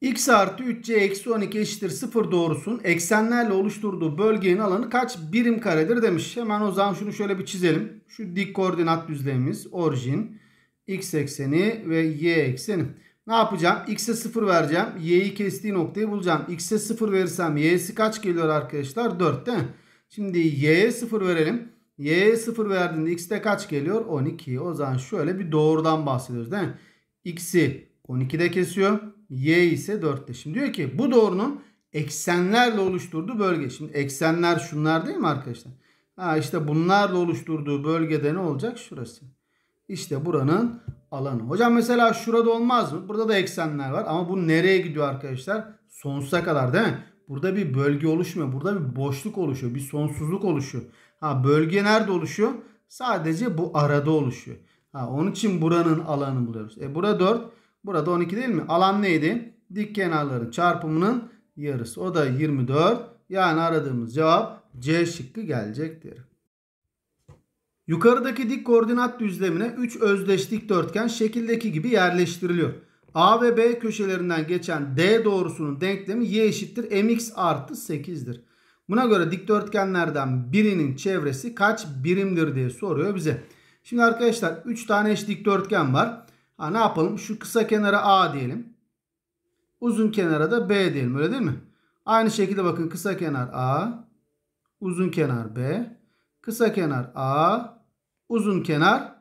x artı 3c eksi 12 eşittir 0 doğrusun eksenlerle oluşturduğu bölgenin alanı kaç birim karedir demiş. Hemen o zaman şunu şöyle bir çizelim. Şu dik koordinat düzlemimiz orijin x ekseni ve y ekseni. Ne yapacağım? X'e 0 vereceğim. Y'yi kestiği noktayı bulacağım. X'e 0 verirsem y'si kaç geliyor arkadaşlar? 4 değil mi? Şimdi y'ye 0 verelim. Y'ye 0 verdiğinde x'te kaç geliyor? 12. O zaman şöyle bir doğrudan bahsediyoruz değil mi? X'i 12'de kesiyor. Y ise 4'te. Şimdi diyor ki bu doğrunun eksenlerle oluşturduğu bölge. Şimdi eksenler şunlar değil mi arkadaşlar? Ha işte bunlarla oluşturduğu bölgede ne olacak? Şurası. İşte buranın alanı. Hocam mesela şurada olmaz mı? Burada da eksenler var ama bu nereye gidiyor arkadaşlar? Sonsuza kadar değil mi? Burada bir bölge oluşmuyor. Burada bir boşluk oluşuyor. Bir sonsuzluk oluşuyor. Ha bölge nerede oluşuyor? Sadece bu arada oluşuyor. Ha onun için buranın alanı buluyoruz. E bura 4. Burada 12 değil mi? Alan neydi? Dik kenarların çarpımının yarısı. O da 24. Yani aradığımız cevap C şıkkı gelecektir. Yukarıdaki dik koordinat düzlemine 3 özdeş dikdörtgen şekildeki gibi yerleştiriliyor. A ve B köşelerinden geçen D doğrusunun denklemi y eşittir mx artı 8'dir. Buna göre dikdörtgenlerden birinin çevresi kaç birimdir diye soruyor bize. Şimdi arkadaşlar 3 tane eş dikdörtgen var. Ha, ne yapalım? Şu kısa kenara A diyelim. Uzun kenara da B diyelim. Öyle değil mi? Aynı şekilde bakın kısa kenar A. Uzun kenar B. Kısa kenar A. Uzun kenar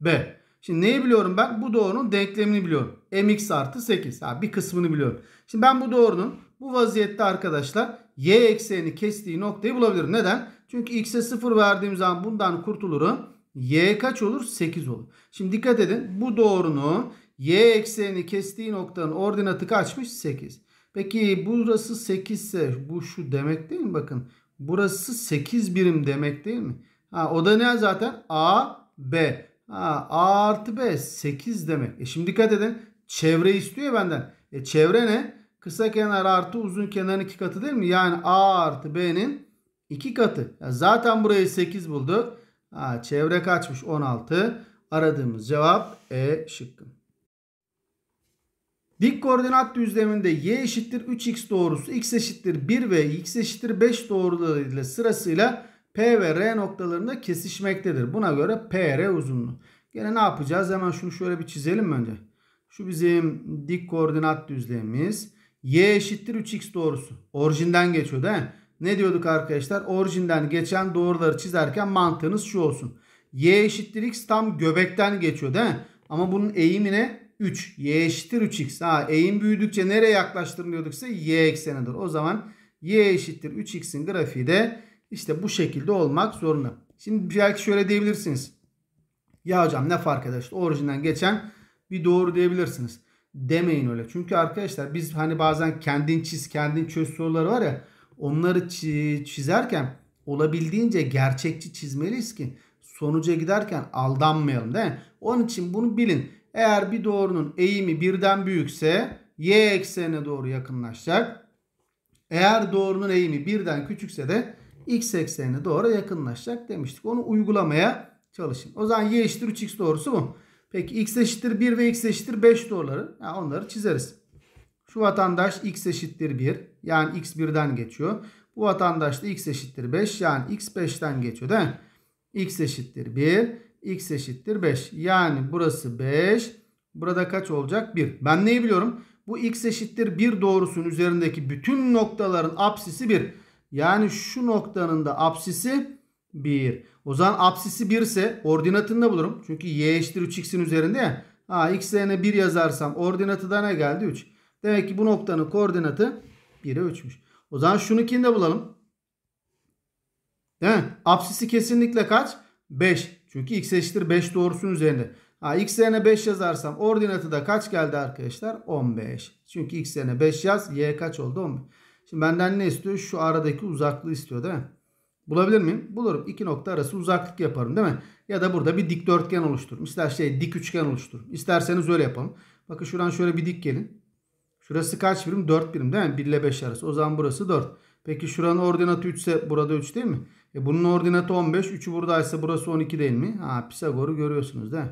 B. Şimdi neyi biliyorum ben? Bu doğrunun denklemini biliyorum. mx artı 8. Ha, bir kısmını biliyorum. Şimdi ben bu doğrunun bu vaziyette arkadaşlar y ekseni kestiği noktayı bulabilirim. Neden? Çünkü x'e 0 verdiğim zaman bundan kurtulurum y kaç olur? 8 olur. Şimdi dikkat edin. Bu doğrunun y eksenini kestiği noktanın ordinatı kaçmış? 8. Peki burası 8 ise bu şu demek değil mi? Bakın burası 8 birim demek değil mi? Ha, o da ne zaten? A, B. Ha, A artı B 8 demek. E şimdi dikkat edin. Çevre istiyor benden. E çevre ne? Kısa kenar artı uzun kenarın iki katı değil mi? Yani A artı B'nin iki katı. Ya zaten burayı 8 buldu. Ha, çevre kaçmış 16. Aradığımız cevap E şıkkı. Dik koordinat düzleminde y eşittir 3x doğrusu x eşittir 1 ve x eşittir 5 doğrularıyla sırasıyla P ve R noktalarında kesişmektedir. Buna göre PR uzunluğu. Gene ne yapacağız? Hemen şunu şöyle bir çizelim önce. Şu bizim dik koordinat düzlemimiz. Y eşittir 3x doğrusu. Orijinden geçiyor değil mi? Ne diyorduk arkadaşlar? Orijinden geçen doğruları çizerken mantığınız şu olsun. Y eşittir x tam göbekten geçiyor değil mi? Ama bunun eğimi ne? 3. Y eşittir 3x. Ha, eğim büyüdükçe nereye yaklaştırılıyorduk ise y eksenidir. O zaman y eşittir 3x'in grafiği de işte bu şekilde olmak zorunda. Şimdi belki şöyle diyebilirsiniz. Ya hocam ne fark eder? İşte orijinden geçen bir doğru diyebilirsiniz. Demeyin öyle. Çünkü arkadaşlar biz hani bazen kendin çiz kendin çöz soruları var ya. Onları çizerken olabildiğince gerçekçi çizmeliyiz ki sonuca giderken aldanmayalım değil mi? Onun için bunu bilin. Eğer bir doğrunun eğimi birden büyükse y eksenine doğru yakınlaşacak. Eğer doğrunun eğimi birden küçükse de x eksenine doğru yakınlaşacak demiştik. Onu uygulamaya çalışın. O zaman y eşittir 3x doğrusu bu. Peki x eşittir 1 ve x eşittir 5 doğruları. Yani onları çizeriz. Şu vatandaş x eşittir 1. Yani x 1'den geçiyor. Bu vatandaş da x eşittir 5. Yani x 5'ten geçiyor değil mi? x eşittir 1. x eşittir 5. Yani burası 5. Burada kaç olacak? 1. Ben neyi biliyorum? Bu x eşittir 1 doğrusunun üzerindeki bütün noktaların apsisi 1. Yani şu noktanın da apsisi 1. O zaman apsisi 1 ise ordinatını da bulurum. Çünkü y eşittir 3x'in üzerinde ya. Ha x 1 yazarsam ordinatı da ne geldi? 3. Demek ki bu noktanın koordinatı 1'e 3'müş. O zaman şununkini de bulalım. Değil mi? Apsisi kesinlikle kaç? 5. Çünkü x eşittir 5 doğrusunun üzerinde. Ha, x yerine 5 yazarsam ordinatı da kaç geldi arkadaşlar? 15. Çünkü x yerine 5 yaz. Y kaç oldu? 15. Şimdi benden ne istiyor? Şu aradaki uzaklığı istiyor değil mi? Bulabilir miyim? Bulurum. İki nokta arası uzaklık yaparım değil mi? Ya da burada bir dikdörtgen oluştururum. İster şey dik üçgen oluştururum. İsterseniz öyle yapalım. Bakın şuradan şöyle bir dik gelin. Şurası kaç birim? 4 birim değil mi? 1 ile 5 arası. O zaman burası 4. Peki şuranın ordinatı 3 ise burada 3 değil mi? E bunun ordinatı 15. 3'ü buradaysa burası 12 değil mi? Ha Pisagor'u görüyorsunuz değil mi?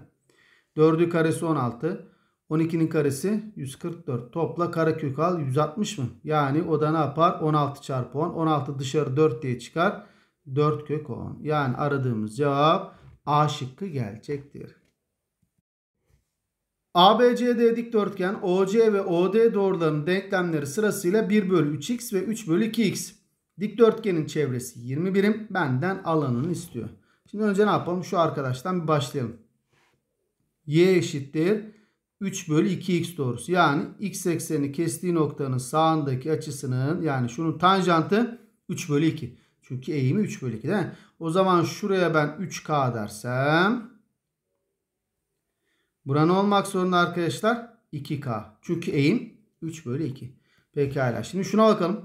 4'ü karesi 16. 12'nin karesi 144. Topla karekök al 160 mı? Yani o da ne yapar? 16 çarpı 10. 16 dışarı 4 diye çıkar. 4 kök 10. Yani aradığımız cevap A şıkkı gelecektir. ABCD dikdörtgen OC ve OD doğrularının denklemleri sırasıyla 1 bölü 3x ve 3 bölü 2x. Dikdörtgenin çevresi 20 birim. Benden alanını istiyor. Şimdi önce ne yapalım? Şu arkadaştan bir başlayalım. Y eşittir 3 bölü 2x doğrusu. Yani x ekseni kestiği noktanın sağındaki açısının yani şunun tanjantı 3 bölü 2. Çünkü eğimi 3 bölü 2 değil mi? O zaman şuraya ben 3k dersem Bura ne olmak zorunda arkadaşlar? 2K. Çünkü eğim 3 bölü 2. Pekala. Şimdi şuna bakalım.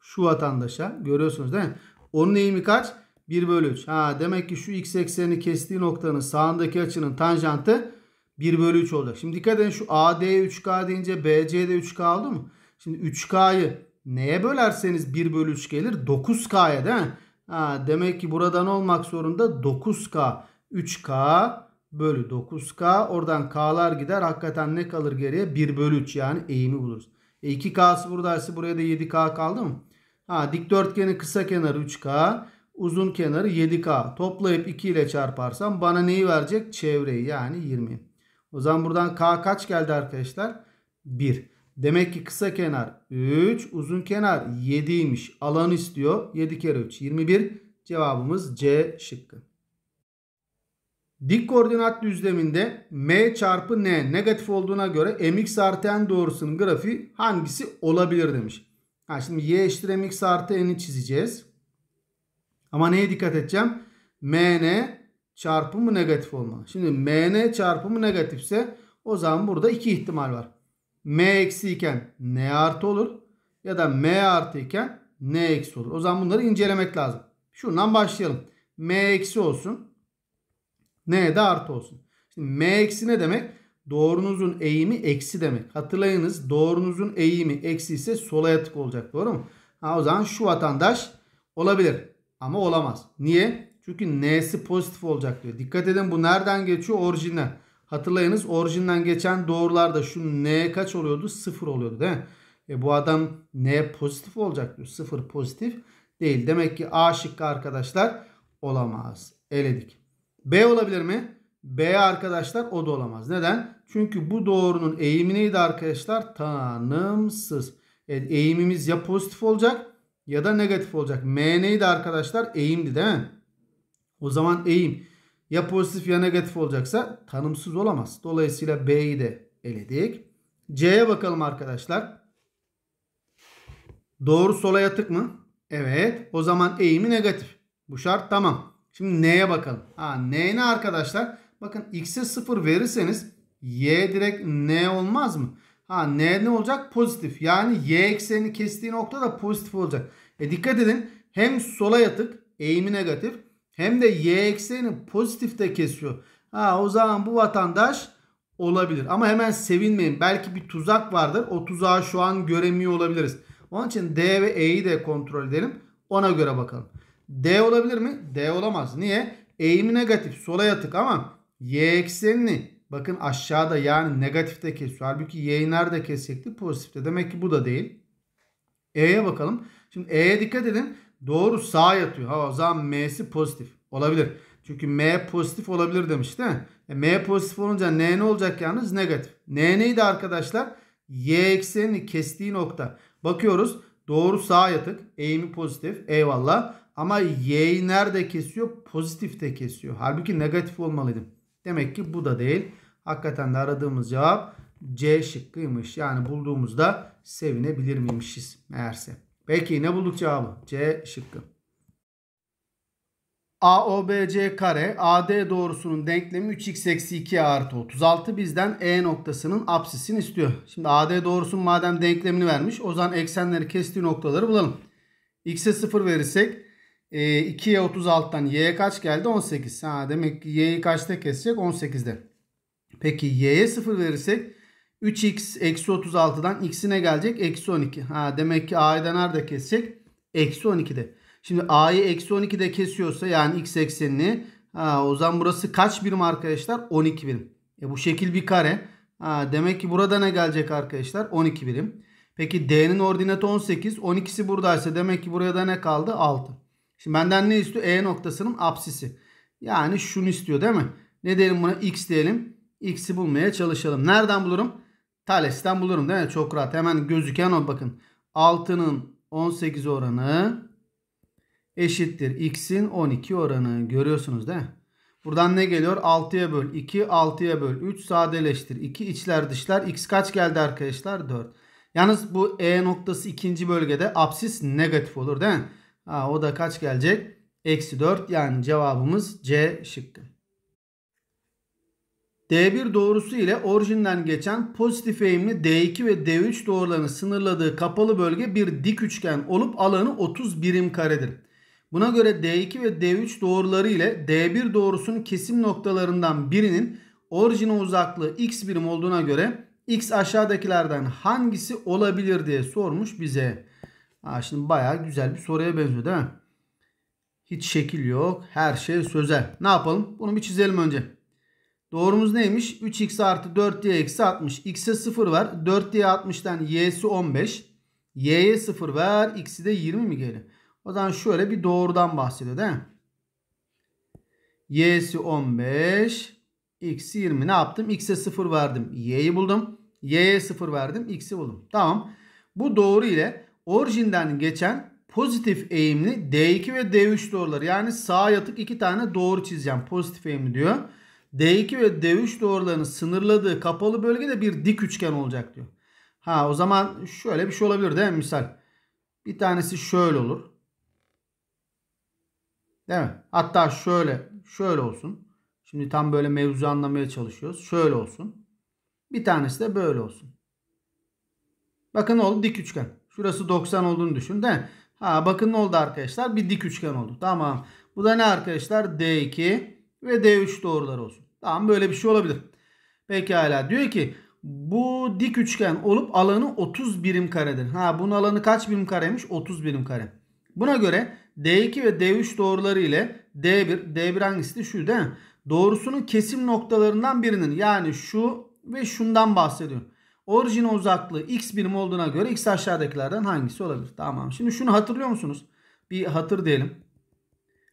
Şu vatandaşa görüyorsunuz değil mi? Onun eğimi kaç? 1 bölü 3. Ha, demek ki şu x eksenini kestiği noktanın sağındaki açının tanjantı 1 bölü 3 olacak. Şimdi dikkat edin şu AD 3K deyince BC de 3K oldu mu? Şimdi 3K'yı neye bölerseniz 1 bölü 3 gelir? 9K'ya değil mi? Ha, demek ki buradan olmak zorunda 9K. 3K bölü 9K. Oradan K'lar gider. Hakikaten ne kalır geriye? 1 bölü 3 yani eğimi buluruz. E 2K'sı buradaysa buraya da 7K kaldı mı? Ha, dikdörtgenin kısa kenarı 3K. Uzun kenarı 7K. Toplayıp 2 ile çarparsam bana neyi verecek? Çevreyi yani 20. O zaman buradan K kaç geldi arkadaşlar? 1. Demek ki kısa kenar 3. Uzun kenar 7'ymiş. alan istiyor. 7 kere 3. 21. Cevabımız C şıkkı. Dik koordinat düzleminde m çarpı n negatif olduğuna göre mx artı n doğrusunun grafiği hangisi olabilir demiş. Ha şimdi y eşittir mx artı n'i çizeceğiz. Ama neye dikkat edeceğim? mn çarpımı negatif olmalı. Şimdi mn çarpımı negatifse o zaman burada iki ihtimal var. m eksi iken n artı olur ya da m artı iken n eksi olur. O zaman bunları incelemek lazım. Şuradan başlayalım. m eksi olsun. N de artı olsun. Şimdi M eksi ne demek? Doğrunuzun eğimi eksi demek. Hatırlayınız doğrunuzun eğimi eksi ise sola yatık olacak doğru mu? Ha, o zaman şu vatandaş olabilir ama olamaz. Niye? Çünkü n'si pozitif olacak diyor. Dikkat edin bu nereden geçiyor? Orijinden. Hatırlayınız orijinden geçen doğrularda şu n kaç oluyordu? Sıfır oluyordu değil mi? E bu adam n pozitif olacak diyor. Sıfır pozitif değil. Demek ki A şıkkı arkadaşlar olamaz. Eledik. B olabilir mi? B arkadaşlar o da olamaz. Neden? Çünkü bu doğrunun eğimi neydi arkadaşlar? Tanımsız. Evet, eğimimiz ya pozitif olacak ya da negatif olacak. M neydi arkadaşlar? Eğimdi değil mi? O zaman eğim ya pozitif ya negatif olacaksa tanımsız olamaz. Dolayısıyla B'yi de eledik. C'ye bakalım arkadaşlar. Doğru sola yatık mı? Evet. O zaman eğimi negatif. Bu şart tamam. Şimdi n'ye bakalım. Ha, n ne arkadaşlar? Bakın x'e 0 verirseniz y direkt n olmaz mı? Ha n ne olacak? Pozitif. Yani y eksenini kestiği nokta da pozitif olacak. E dikkat edin. Hem sola yatık eğimi negatif hem de y eksenini de kesiyor. Ha o zaman bu vatandaş olabilir. Ama hemen sevinmeyin. Belki bir tuzak vardır. O tuzağı şu an göremiyor olabiliriz. Onun için D ve E'yi de kontrol edelim. Ona göre bakalım. D olabilir mi? D olamaz. Niye? Eğimi negatif. Sola yatık ama y eksenini bakın aşağıda yani negatifte kesiyor. Halbuki y'yi nerede kesecekti? Pozitifte. Demek ki bu da değil. E'ye bakalım. Şimdi E'ye dikkat edin. Doğru sağ yatıyor. Ha, o zaman M'si pozitif. Olabilir. Çünkü M pozitif olabilir demiş değil mi? E, M pozitif olunca N ne olacak yalnız? Negatif. N neydi arkadaşlar? Y eksenini kestiği nokta. Bakıyoruz. Doğru sağ yatık. Eğimi pozitif. Eyvallah. Ama y'yi nerede kesiyor? Pozitifte kesiyor. Halbuki negatif olmalıydım. Demek ki bu da değil. Hakikaten de aradığımız cevap C şıkkıymış. Yani bulduğumuzda sevinebilir miymişiz meğerse. Peki ne bulduk cevabı? C şıkkı. AOBC kare AD doğrusunun denklemi 3x eksi 2 artı 36 bizden E noktasının apsisini istiyor. Şimdi AD doğrusunun madem denklemini vermiş o zaman eksenleri kestiği noktaları bulalım. X'e 0 verirsek e, 2'ye 36'dan y'ye kaç geldi? 18. Ha, demek ki y'yi kaçta kesecek? 18'de. Peki y'ye 0 verirsek 3x eksi 36'dan x'ine gelecek? Eksi 12. Ha, demek ki a'yı da nerede kesecek? Eksi 12'de. Şimdi a'yı eksi 12'de kesiyorsa yani x eksenini ha, o zaman burası kaç birim arkadaşlar? 12 birim. E, bu şekil bir kare. Ha, demek ki burada ne gelecek arkadaşlar? 12 birim. Peki D'nin ordinatı 18. 12'si buradaysa demek ki buraya da ne kaldı? 6. Şimdi benden ne istiyor? E noktasının apsisi. Yani şunu istiyor değil mi? Ne diyelim buna? X diyelim. X'i bulmaya çalışalım. Nereden bulurum? Thales'ten bulurum değil mi? Çok rahat. Hemen gözüken o bakın. 6'nın 18 oranı eşittir. X'in 12 oranı. Görüyorsunuz değil mi? Buradan ne geliyor? 6'ya böl 2, 6'ya böl 3, sadeleştir. 2 içler dışlar. X kaç geldi arkadaşlar? 4. Yalnız bu E noktası ikinci bölgede absis negatif olur değil mi? Ha, o da kaç gelecek? Eksi 4 yani cevabımız C şıkkı. D1 doğrusu ile orijinden geçen pozitif eğimli D2 ve D3 doğrularını sınırladığı kapalı bölge bir dik üçgen olup alanı 30 birim karedir. Buna göre D2 ve D3 doğruları ile D1 doğrusunun kesim noktalarından birinin orijine uzaklığı x birim olduğuna göre x aşağıdakilerden hangisi olabilir diye sormuş bize. Ha, şimdi bayağı güzel bir soruya benziyor değil mi? Hiç şekil yok. Her şey sözel. Ne yapalım? Bunu bir çizelim önce. Doğrumuz neymiş? 3x artı 4y eksi 60. x'e 0 var. 4y 60'tan y'si 15. y'ye 0 ver. x'i de 20 mi geliyor? O zaman şöyle bir doğrudan bahsediyor değil mi? y'si 15. x'i 20. Ne yaptım? x'e 0 verdim. y'yi buldum. y'ye 0 verdim. x'i buldum. Tamam. Bu doğru ile orijinden geçen pozitif eğimli D2 ve D3 doğruları yani sağ yatık iki tane doğru çizeceğim pozitif eğimli diyor. D2 ve D3 doğrularını sınırladığı kapalı bölge de bir dik üçgen olacak diyor. Ha o zaman şöyle bir şey olabilir değil mi misal? Bir tanesi şöyle olur. Değil mi? Hatta şöyle şöyle olsun. Şimdi tam böyle mevzu anlamaya çalışıyoruz. Şöyle olsun. Bir tanesi de böyle olsun. Bakın oldu dik üçgen. Şurası 90 olduğunu düşün değil mi? Ha bakın ne oldu arkadaşlar? Bir dik üçgen oldu. Tamam. Bu da ne arkadaşlar? D2 ve D3 doğruları olsun. Tamam böyle bir şey olabilir. Pekala. Diyor ki bu dik üçgen olup alanı 30 birim karedir. Ha bunun alanı kaç birim kareymiş? 30 birim kare. Buna göre D2 ve D3 doğruları ile D1, D1 hangisi? Şu değil mi? Doğrusunun kesim noktalarından birinin yani şu ve şundan bahsediyorum. Orijine uzaklığı x birim olduğuna göre x aşağıdakilerden hangisi olabilir? Tamam. Şimdi şunu hatırlıyor musunuz? Bir hatır diyelim.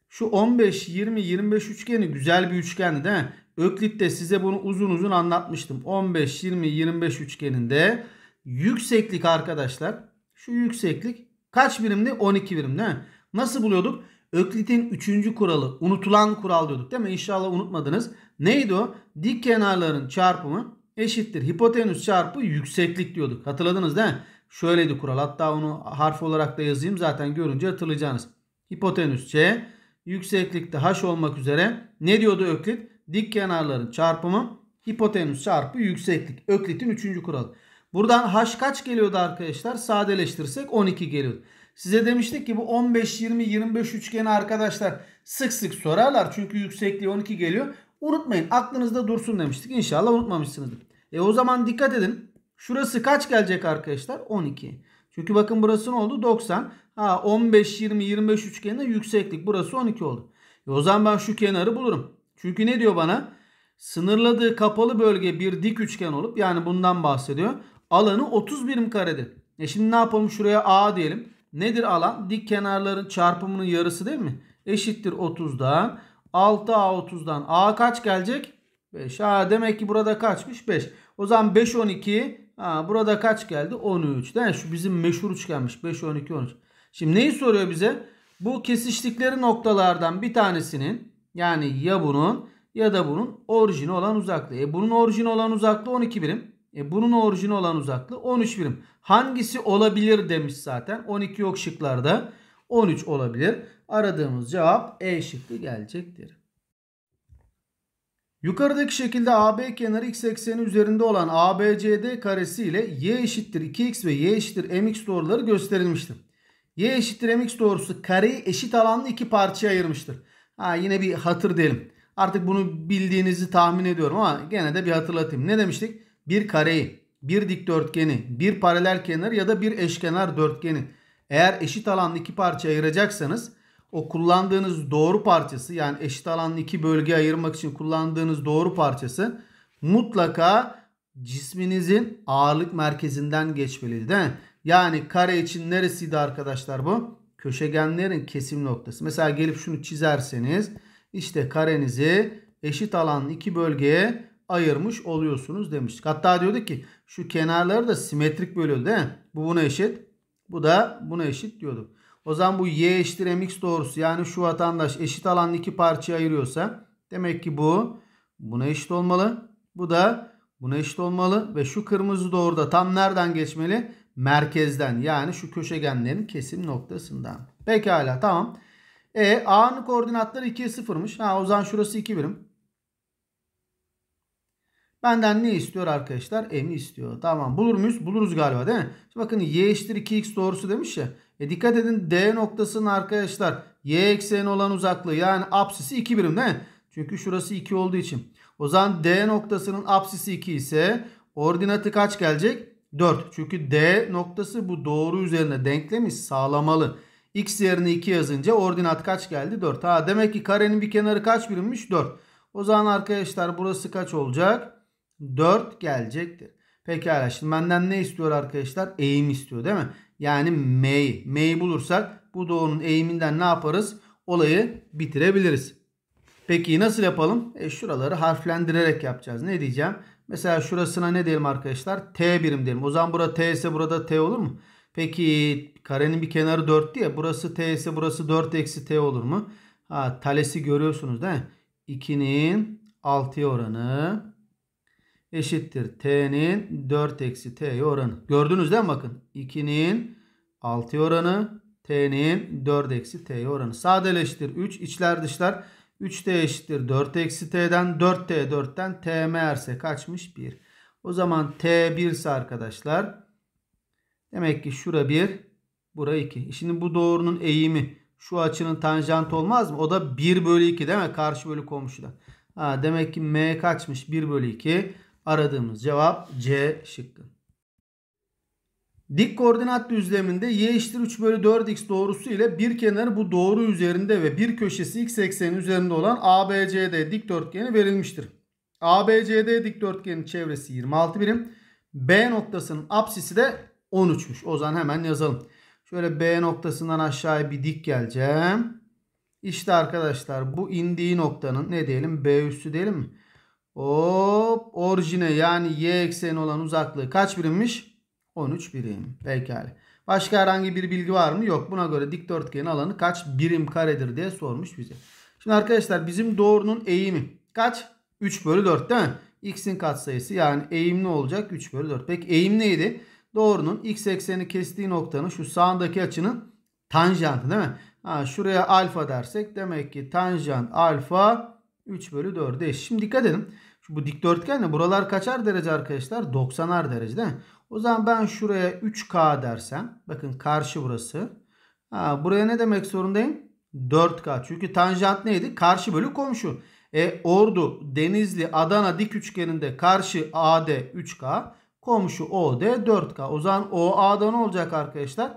Şu 15, 20, 25 üçgeni güzel bir üçgendi değil mi? Öklit'te size bunu uzun uzun anlatmıştım. 15, 20, 25 üçgeninde yükseklik arkadaşlar. Şu yükseklik kaç birimdi? 12 birim değil mi? Nasıl buluyorduk? Öklit'in 3. kuralı unutulan kural diyorduk değil mi? İnşallah unutmadınız. Neydi o? Dik kenarların çarpımı eşittir hipotenüs çarpı yükseklik diyorduk. Hatırladınız değil mi? Şöyleydi kural. Hatta onu harf olarak da yazayım. Zaten görünce hatırlayacaksınız. Hipotenüs C yükseklikte h olmak üzere ne diyordu Öklit? Dik kenarların çarpımı hipotenüs çarpı yükseklik. Öklit'in 3. kuralı. Buradan h kaç geliyordu arkadaşlar? Sadeleştirsek 12 geliyordu. Size demiştik ki bu 15, 20, 25 üçgeni arkadaşlar sık sık sorarlar. Çünkü yüksekliği 12 geliyor. Unutmayın. Aklınızda dursun demiştik. İnşallah unutmamışsınızdır. E o zaman dikkat edin. Şurası kaç gelecek arkadaşlar? 12. Çünkü bakın burası ne oldu? 90. Ha 15, 20, 25 üçgeninde yükseklik. Burası 12 oldu. E o zaman ben şu kenarı bulurum. Çünkü ne diyor bana? Sınırladığı kapalı bölge bir dik üçgen olup yani bundan bahsediyor. Alanı 30 birim karedir. E şimdi ne yapalım? Şuraya A diyelim. Nedir alan? Dik kenarların çarpımının yarısı değil mi? Eşittir 30'dan. 6A30'dan A kaç gelecek? 5. Ha, demek ki burada kaçmış? 5. O zaman 5 12. Ha, burada kaç geldi? 13. Değil mi? Şu bizim meşhur üçgenmiş. 5 12 13. Şimdi neyi soruyor bize? Bu kesiştikleri noktalardan bir tanesinin yani ya bunun ya da bunun orijini olan uzaklığı. E bunun orijini olan uzaklığı 12 birim. E bunun orijini olan uzaklığı 13 birim. Hangisi olabilir demiş zaten. 12 yok şıklarda. 13 olabilir aradığımız cevap E şıkkı gelecektir. Yukarıdaki şekilde AB kenarı x ekseni üzerinde olan ABCD karesi ile y eşittir 2x ve y eşittir mx doğruları gösterilmiştir. y eşittir mx doğrusu kareyi eşit alanlı iki parçaya ayırmıştır. Ha, yine bir hatır diyelim. Artık bunu bildiğinizi tahmin ediyorum ama gene de bir hatırlatayım. Ne demiştik? Bir kareyi, bir dikdörtgeni, bir paralel kenar ya da bir eşkenar dörtgeni eğer eşit alanlı iki parçaya ayıracaksanız o kullandığınız doğru parçası yani eşit alanlı iki bölge ayırmak için kullandığınız doğru parçası mutlaka cisminizin ağırlık merkezinden geçmeliydi değil mi? Yani kare için neresiydi arkadaşlar bu? Köşegenlerin kesim noktası. Mesela gelip şunu çizerseniz işte karenizi eşit alanlı iki bölgeye ayırmış oluyorsunuz demiştik. Hatta diyorduk ki şu kenarları da simetrik bölüyor, değil mi? Bu buna eşit. Bu da buna eşit diyorduk. O zaman bu y eşittir mx doğrusu yani şu vatandaş eşit alan iki parçaya ayırıyorsa demek ki bu buna eşit olmalı. Bu da buna eşit olmalı ve şu kırmızı doğru da tam nereden geçmeli? Merkezden yani şu köşegenlerin kesim noktasından. Pekala tamam. E A'nın koordinatları 2'ye 0'mış. Ha o zaman şurası 2 birim. Benden ne istiyor arkadaşlar? M'i istiyor. Tamam bulur muyuz? Buluruz galiba değil mi? Şimdi bakın y eşittir 2x doğrusu demiş ya. E dikkat edin D noktasının arkadaşlar y ekseni olan uzaklığı yani apsisi 2 birim değil mi? Çünkü şurası 2 olduğu için. O zaman D noktasının apsisi 2 ise ordinatı kaç gelecek? 4. Çünkü D noktası bu doğru üzerine denklemi sağlamalı. X yerine 2 yazınca ordinat kaç geldi? 4. Ha demek ki karenin bir kenarı kaç birimmiş? 4. O zaman arkadaşlar burası kaç olacak? 4 gelecektir. Pekala şimdi benden ne istiyor arkadaşlar? Eğim istiyor değil mi? Yani M'yi. M'yi bulursak bu doğrunun eğiminden ne yaparız? Olayı bitirebiliriz. Peki nasıl yapalım? E, şuraları harflendirerek yapacağız. Ne diyeceğim? Mesela şurasına ne diyelim arkadaşlar? T birim diyelim. O zaman burada T ise burada T olur mu? Peki karenin bir kenarı 4 diye, Burası T ise burası 4 eksi T olur mu? Ha, talesi görüyorsunuz değil mi? 2'nin 6'ya oranı eşittir t'nin 4 eksi t'ye oranı. Gördünüz değil mi bakın? 2'nin 6 oranı t'nin 4 eksi t'ye oranı. Sadeleştir 3 içler dışlar 3t eşittir 4 eksi t'den 4t 4'ten t meğerse kaçmış 1. O zaman t 1 ise arkadaşlar demek ki şura 1 bura 2. E şimdi bu doğrunun eğimi şu açının tanjant olmaz mı? O da 1 bölü 2 değil mi? Karşı bölü komşuda Ha, demek ki m kaçmış 1 bölü 2. Aradığımız cevap C şıkkı. Dik koordinat düzleminde y eşittir 3 bölü 4x doğrusu ile bir kenarı bu doğru üzerinde ve bir köşesi x ekseni üzerinde olan ABCD dikdörtgeni verilmiştir. ABCD dikdörtgenin çevresi 26 birim. B noktasının apsisi de 13'müş. O zaman hemen yazalım. Şöyle B noktasından aşağıya bir dik geleceğim. İşte arkadaşlar bu indiği noktanın ne diyelim B üstü diyelim mi? Hop orijine yani y ekseni olan uzaklığı kaç birimmiş? 13 birim. Pekala. Başka herhangi bir bilgi var mı? Yok. Buna göre dikdörtgenin alanı kaç birim karedir diye sormuş bize. Şimdi arkadaşlar bizim doğrunun eğimi kaç? 3 bölü 4 değil mi? X'in katsayısı yani eğim ne olacak? 3 bölü 4. Peki eğim neydi? Doğrunun x ekseni kestiği noktanın şu sağındaki açının tanjantı değil mi? Ha, şuraya alfa dersek demek ki tanjant alfa 3 bölü 4'e eşit. Şimdi dikkat edin. Şu bu dikdörtgen de buralar kaçar derece arkadaşlar? 90'ar derece değil mi? O zaman ben şuraya 3K dersem. Bakın karşı burası. Ha, buraya ne demek zorundayım? 4K. Çünkü tanjant neydi? Karşı bölü komşu. E, Ordu, Denizli, Adana dik üçgeninde karşı AD 3K. Komşu OD 4K. O zaman OA'da ne olacak arkadaşlar?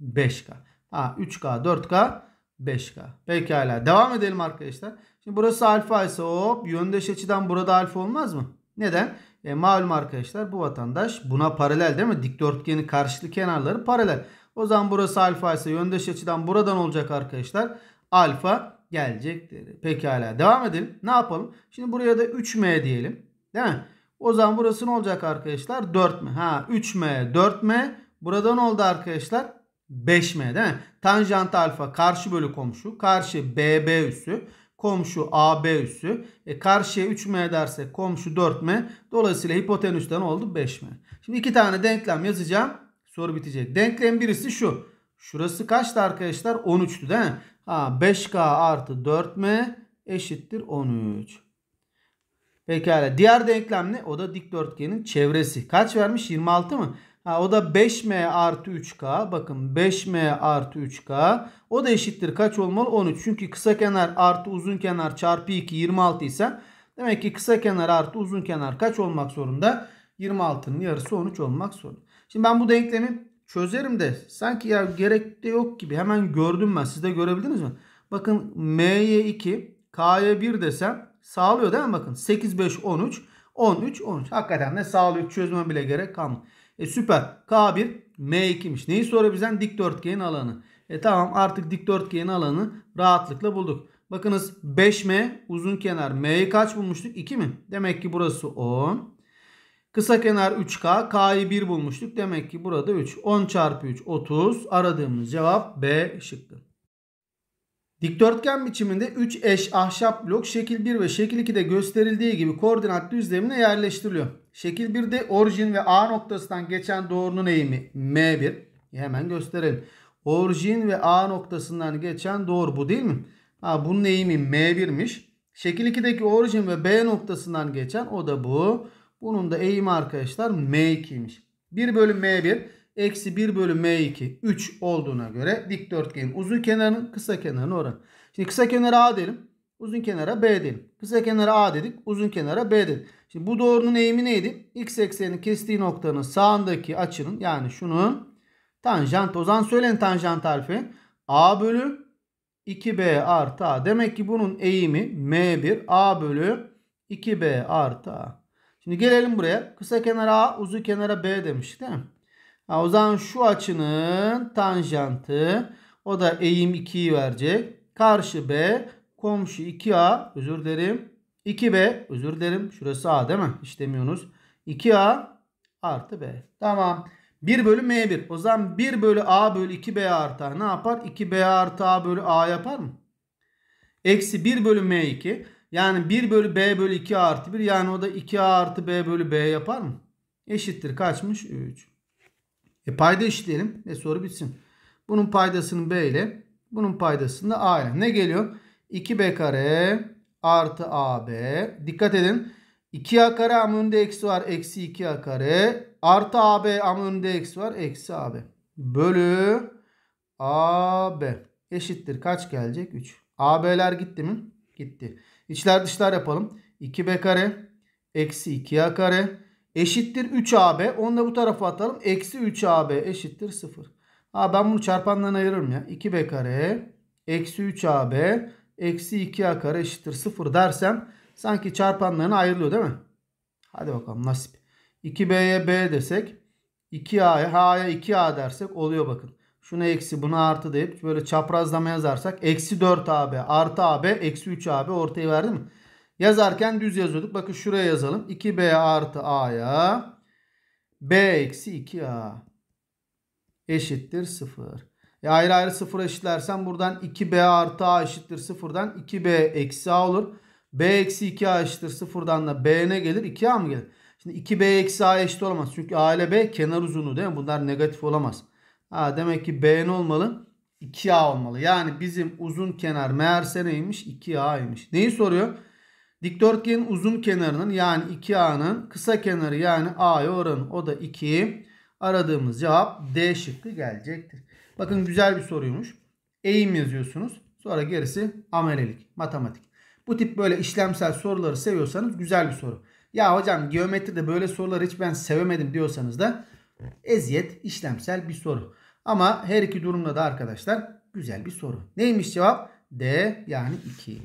5K. Ha, 3K, 4K, 5K. Pekala. Devam edelim arkadaşlar. Şimdi burası alfa ise hop yöndeş açıdan burada alfa olmaz mı? Neden? E, malum arkadaşlar bu vatandaş buna paralel değil mi? Dikdörtgenin karşılı kenarları paralel. O zaman burası alfa ise yöndeş açıdan buradan olacak arkadaşlar. Alfa gelecektir. Pekala devam edelim. Ne yapalım? Şimdi buraya da 3m diyelim. Değil mi? O zaman burası ne olacak arkadaşlar? 4m. Ha 3m 4m. Burada ne oldu arkadaşlar? 5m değil mi? Tanjant alfa karşı bölü komşu. Karşı bb üssü komşu AB üssü. E karşıya 3M derse komşu 4M. Dolayısıyla hipotenüsten oldu 5M. Şimdi iki tane denklem yazacağım. Soru bitecek. Denklem birisi şu. Şurası kaçtı arkadaşlar? 13'tü değil mi? Ha 5K artı 4M eşittir 13. Pekala. Diğer denklem ne? O da dikdörtgenin çevresi. Kaç vermiş? 26 mı? Ha, o da 5m artı 3k. Bakın 5m artı 3k. O da eşittir kaç olmalı? 13. Çünkü kısa kenar artı uzun kenar çarpı 2 26 ise demek ki kısa kenar artı uzun kenar kaç olmak zorunda? 26'nın yarısı 13 olmak zorunda. Şimdi ben bu denklemi çözerim de sanki ya gerek de yok gibi hemen gördüm ben. Siz de görebildiniz mi? Bakın m'ye 2, k'ye 1 desem sağlıyor değil mi? Bakın 8, 5, 13, 13, 13. Hakikaten de sağlıyor. Çözme bile gerek kalmıyor. E süper. K1 M2'miş. Neyi soruyor bizden? Dikdörtgenin alanı. E tamam artık dikdörtgenin alanı rahatlıkla bulduk. Bakınız 5M uzun kenar M'yi kaç bulmuştuk? 2 mi? Demek ki burası 10. Kısa kenar 3K. K'yı 1 bulmuştuk. Demek ki burada 3. 10 çarpı 3 30. Aradığımız cevap B şıkkı. Dikdörtgen biçiminde 3 eş ahşap blok şekil 1 ve şekil 2'de gösterildiği gibi koordinat düzlemine yerleştiriliyor. Şekil 1'de orijin ve A noktasından geçen doğrunun eğimi M1. Hemen gösterelim. Orijin ve A noktasından geçen doğru bu değil mi? Ha, bunun eğimi M1'miş. Şekil 2'deki orijin ve B noktasından geçen o da bu. Bunun da eğimi arkadaşlar M2'ymiş. 1 bölü M1 eksi 1 bölü M2 3 olduğuna göre dikdörtgenin uzun kenarının kısa kenarının oranı. Şimdi kısa kenarı A diyelim. Uzun kenara B dedim. Kısa kenara A dedik. Uzun kenara B dedik. Şimdi bu doğrunun eğimi neydi? X eksenini kestiği noktanın sağındaki açının yani şunun tanjant. O zaman söyleyin tanjant harfi. A bölü 2B artı A. Demek ki bunun eğimi M1 A bölü 2B artı A. Şimdi gelelim buraya. Kısa kenara A uzun kenara B demiştik değil mi? Ha, o zaman şu açının tanjantı o da eğim 2'yi verecek. Karşı B Komşu 2A özür dilerim. 2B özür dilerim. Şurası A değil mi? İşlemiyorsunuz. 2A artı B. Tamam. 1 bölü M1. O zaman 1 bölü A bölü 2B artar. Ne yapar? 2B artı A bölü A yapar mı? Eksi 1 bölü M2. Yani 1 bölü B bölü 2 artı 1. Yani o da 2A artı B bölü B yapar mı? Eşittir kaçmış? 3. E payda eşitleyelim ve soru bitsin. Bunun paydasını B ile bunun paydasını da A ile. Ne geliyor? 2b kare artı ab. Dikkat edin. 2a kare ama önünde eksi var. Eksi 2a kare artı ab ama önünde eksi var. Eksi ab. Bölü ab eşittir. Kaç gelecek? 3. ab'ler gitti mi? Gitti. İçler dışlar yapalım. 2b kare eksi 2a kare eşittir 3ab. Onu da bu tarafa atalım. Eksi 3ab eşittir 0. Ha, ben bunu çarpandan ayırırım ya. 2b kare eksi 3ab eksi 2a kare eşittir 0 dersem sanki çarpanlarına ayrılıyor değil mi? Hadi bakalım nasip. 2b'ye b desek 2a'ya ha'ya 2a dersek oluyor bakın. Şunu eksi bunu artı deyip böyle çaprazlama yazarsak eksi 4ab artı ab eksi 3ab ortayı verdi mi? Yazarken düz yazıyorduk. Bakın şuraya yazalım. 2b artı a'ya b eksi 2a eşittir 0. E ayrı ayrı sıfır eşitlersen buradan 2b artı a eşittir sıfırdan 2b eksi a olur. b eksi 2a eşittir sıfırdan da b ne gelir 2a mı gelir? Şimdi 2b eksi a eşit olamaz. Çünkü a ile b kenar uzunluğu değil mi? Bunlar negatif olamaz. Ha, demek ki b ne olmalı? 2a olmalı. Yani bizim uzun kenar meğerse neymiş? 2a'ymış. Neyi soruyor? Dikdörtgenin uzun kenarının yani 2a'nın kısa kenarı yani a'ya oranı o da 2. Aradığımız cevap D şıkkı gelecektir. Bakın güzel bir soruymuş. Eğim yazıyorsunuz. Sonra gerisi amelelik, matematik. Bu tip böyle işlemsel soruları seviyorsanız güzel bir soru. Ya hocam geometride böyle soruları hiç ben sevemedim diyorsanız da eziyet işlemsel bir soru. Ama her iki durumda da arkadaşlar güzel bir soru. Neymiş cevap? D yani 2.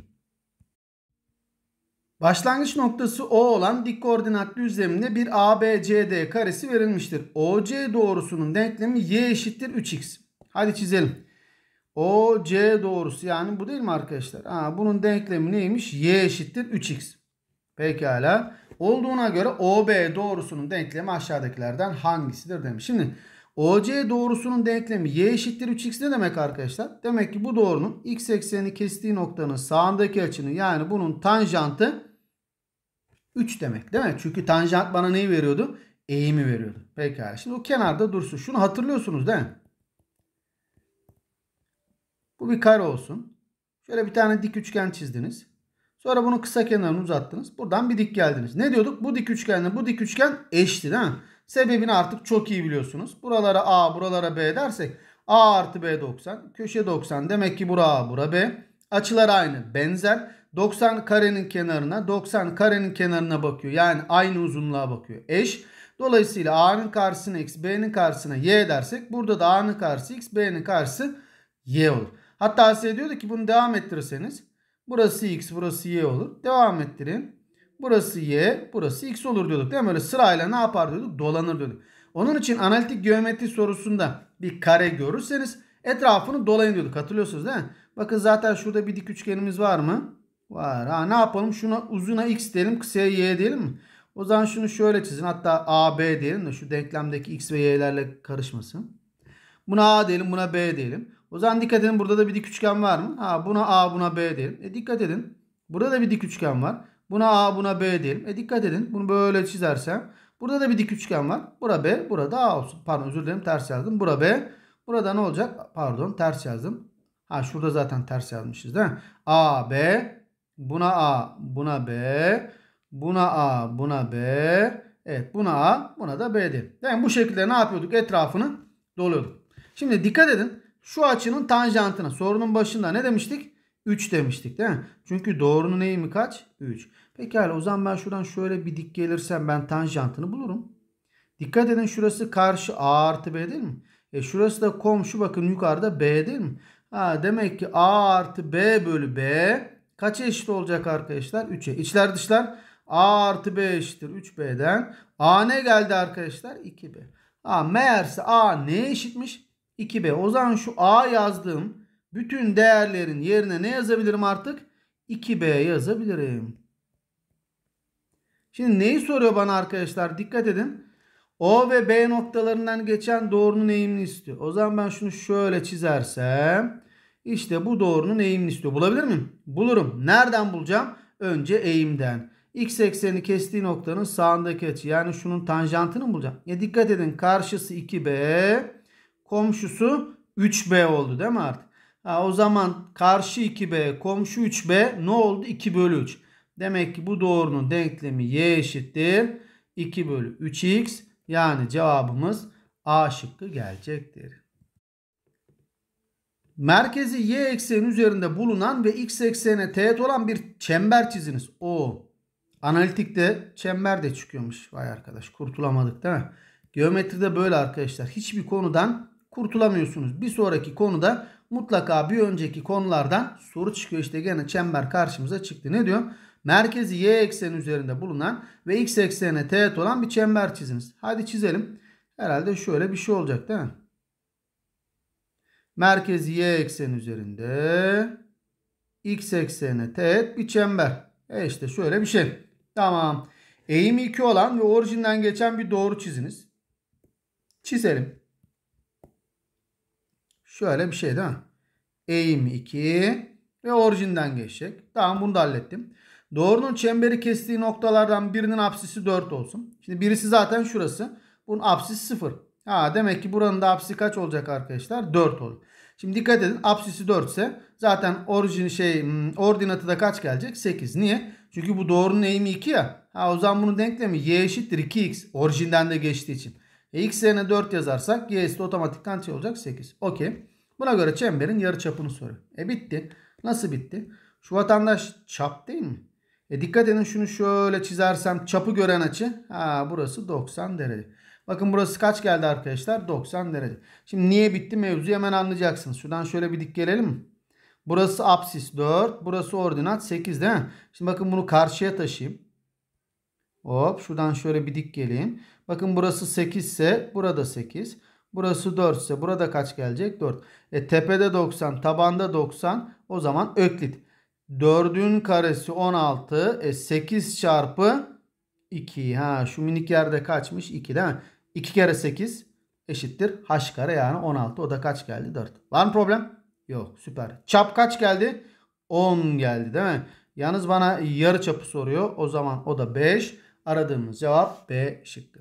Başlangıç noktası O olan dik koordinatlı düzleminde bir ABCD karesi verilmiştir. OC doğrusunun denklemi y eşittir 3x. Hadi çizelim. O C doğrusu yani bu değil mi arkadaşlar? Ha, bunun denklemi neymiş? Y eşittir 3x. Pekala. Olduğuna göre OB doğrusunun denklemi aşağıdakilerden hangisidir demiş. Şimdi OC doğrusunun denklemi y eşittir 3x ne demek arkadaşlar? Demek ki bu doğrunun x ekseni kestiği noktanın sağındaki açının yani bunun tanjantı 3 demek değil mi? Çünkü tanjant bana neyi veriyordu? Eğimi veriyordu. Pekala. Şimdi o kenarda dursun. Şunu hatırlıyorsunuz değil mi? Bu bir kare olsun. Şöyle bir tane dik üçgen çizdiniz. Sonra bunu kısa kenarını uzattınız. Buradan bir dik geldiniz. Ne diyorduk? Bu dik üçgenle bu dik üçgen eşittir. Ha? Sebebini artık çok iyi biliyorsunuz. Buralara A, buralara B dersek A artı B 90. Köşe 90. Demek ki bura A, bura B. Açılar aynı. Benzer. 90 karenin kenarına 90 karenin kenarına bakıyor. Yani aynı uzunluğa bakıyor. Eş. Dolayısıyla A'nın karşısına X, B'nin karşısına Y dersek burada da A'nın karşısı X, B'nin karşısı Y olur. Hatta size diyordu ki bunu devam ettirirseniz burası x burası y olur. Devam ettirin. Burası y burası x olur diyorduk değil mi? Öyle sırayla ne yapar diyorduk? Dolanır diyorduk. Onun için analitik geometri sorusunda bir kare görürseniz etrafını dolayın diyorduk. Hatırlıyorsunuz değil mi? Bakın zaten şurada bir dik üçgenimiz var mı? Var. Ha, ne yapalım? Şuna uzuna x diyelim kısaya y diyelim mi? O zaman şunu şöyle çizin. Hatta AB diyelim de şu denklemdeki x ve y'lerle karışmasın. Buna A diyelim, buna B diyelim. O zaman dikkat edin burada da bir dik üçgen var mı? Ha buna A buna B diyelim. E dikkat edin. Burada da bir dik üçgen var. Buna A buna B diyelim. E dikkat edin. Bunu böyle çizersem. Burada da bir dik üçgen var. Bura B. Burada A olsun. Pardon özür dilerim ters yazdım. Bura B. Burada ne olacak? Pardon ters yazdım. Ha şurada zaten ters yazmışız değil mi? A B. Buna A. Buna B. Buna A. Buna B. Evet buna A. Buna da B diyelim. Yani bu şekilde ne yapıyorduk? Etrafını doluyorduk. Şimdi dikkat edin şu açının tanjantına sorunun başında ne demiştik? 3 demiştik değil mi? Çünkü doğrunun eğimi kaç? 3. Pekala o zaman ben şuradan şöyle bir dik gelirsem ben tanjantını bulurum. Dikkat edin şurası karşı A artı B değil mi? E şurası da komşu bakın yukarıda B değil mi? Ha, demek ki A artı B bölü B kaça eşit olacak arkadaşlar? 3'e. İçler dışlar A artı B eşittir 3B'den. A ne geldi arkadaşlar? 2B. Ha, meğerse A ne eşitmiş? 2B. O zaman şu A yazdığım bütün değerlerin yerine ne yazabilirim artık? 2B yazabilirim. Şimdi neyi soruyor bana arkadaşlar? Dikkat edin. O ve B noktalarından geçen doğrunun eğimini istiyor. O zaman ben şunu şöyle çizersem işte bu doğrunun eğimini istiyor. Bulabilir miyim? Bulurum. Nereden bulacağım? Önce eğimden. X ekseni kestiği noktanın sağındaki açı. Yani şunun tanjantını bulacağım. Ya dikkat edin karşısı 2B komşusu 3B oldu değil mi artık? Ha, o zaman karşı 2B komşu 3B ne oldu? 2 bölü 3. Demek ki bu doğrunun denklemi y eşittir. 2 bölü 3x yani cevabımız A şıkkı gelecektir. Merkezi y ekseni üzerinde bulunan ve x eksenine teğet olan bir çember çiziniz. O analitikte çember de çıkıyormuş. Vay arkadaş kurtulamadık değil mi? Geometride böyle arkadaşlar. Hiçbir konudan kurtulamıyorsunuz. Bir sonraki konuda mutlaka bir önceki konulardan soru çıkıyor. İşte gene çember karşımıza çıktı. Ne diyor? Merkezi y ekseni üzerinde bulunan ve x eksenine teğet olan bir çember çiziniz. Hadi çizelim. Herhalde şöyle bir şey olacak değil mi? Merkezi y ekseni üzerinde x eksenine teğet bir çember. E işte şöyle bir şey. Tamam. Eğim 2 olan ve orijinden geçen bir doğru çiziniz. Çizelim. Şöyle bir şey değil mi? Eğim 2 ve orijinden geçecek. Tamam bunu da hallettim. Doğrunun çemberi kestiği noktalardan birinin apsisi 4 olsun. Şimdi birisi zaten şurası. Bunun apsisi 0. Ha, demek ki buranın da apsisi kaç olacak arkadaşlar? 4 olur. Şimdi dikkat edin apsisi 4 ise zaten orijin şey hmm, ordinatı da kaç gelecek? 8. Niye? Çünkü bu doğrunun eğimi 2 ya. Ha o zaman bunun denklemi y eşittir 2x orijinden de geçtiği için. E, x yerine 4 yazarsak y'si de otomatikten şey olacak 8. Okey. Buna göre çemberin yarı çapını soruyor. E bitti. Nasıl bitti? Şu vatandaş çap değil mi? E dikkat edin şunu şöyle çizersem çapı gören açı. Ha burası 90 derece. Bakın burası kaç geldi arkadaşlar? 90 derece. Şimdi niye bitti mevzu hemen anlayacaksınız. Şuradan şöyle bir dik gelelim. Burası apsis 4. Burası ordinat 8 değil mi? Şimdi bakın bunu karşıya taşıyayım. Hop şuradan şöyle bir dik geleyim. Bakın burası 8 ise burada 8. Burası 4 ise burada kaç gelecek? 4. E tepede 90 tabanda 90 o zaman öklit. 4'ün karesi 16. E 8 çarpı 2. Ha şu minik yerde kaçmış? 2 değil mi? 2 kere 8 eşittir. H kare yani 16. O da kaç geldi? 4. Var mı problem? Yok süper. Çap kaç geldi? 10 geldi değil mi? Yalnız bana yarı çapı soruyor. O zaman o da 5. Aradığımız cevap B şıkkı.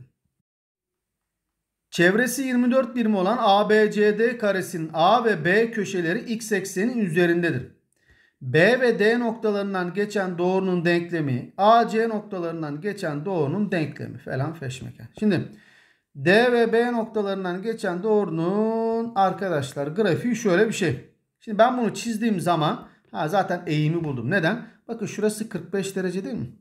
Çevresi 24 birim olan ABCD karesinin A ve B köşeleri x eksenin üzerindedir. B ve D noktalarından geçen doğrunun denklemi, AC noktalarından geçen doğrunun denklemi falan feşmeken. Şimdi D ve B noktalarından geçen doğrunun arkadaşlar grafiği şöyle bir şey. Şimdi ben bunu çizdiğim zaman ha zaten eğimi buldum. Neden? Bakın şurası 45 derece değil mi?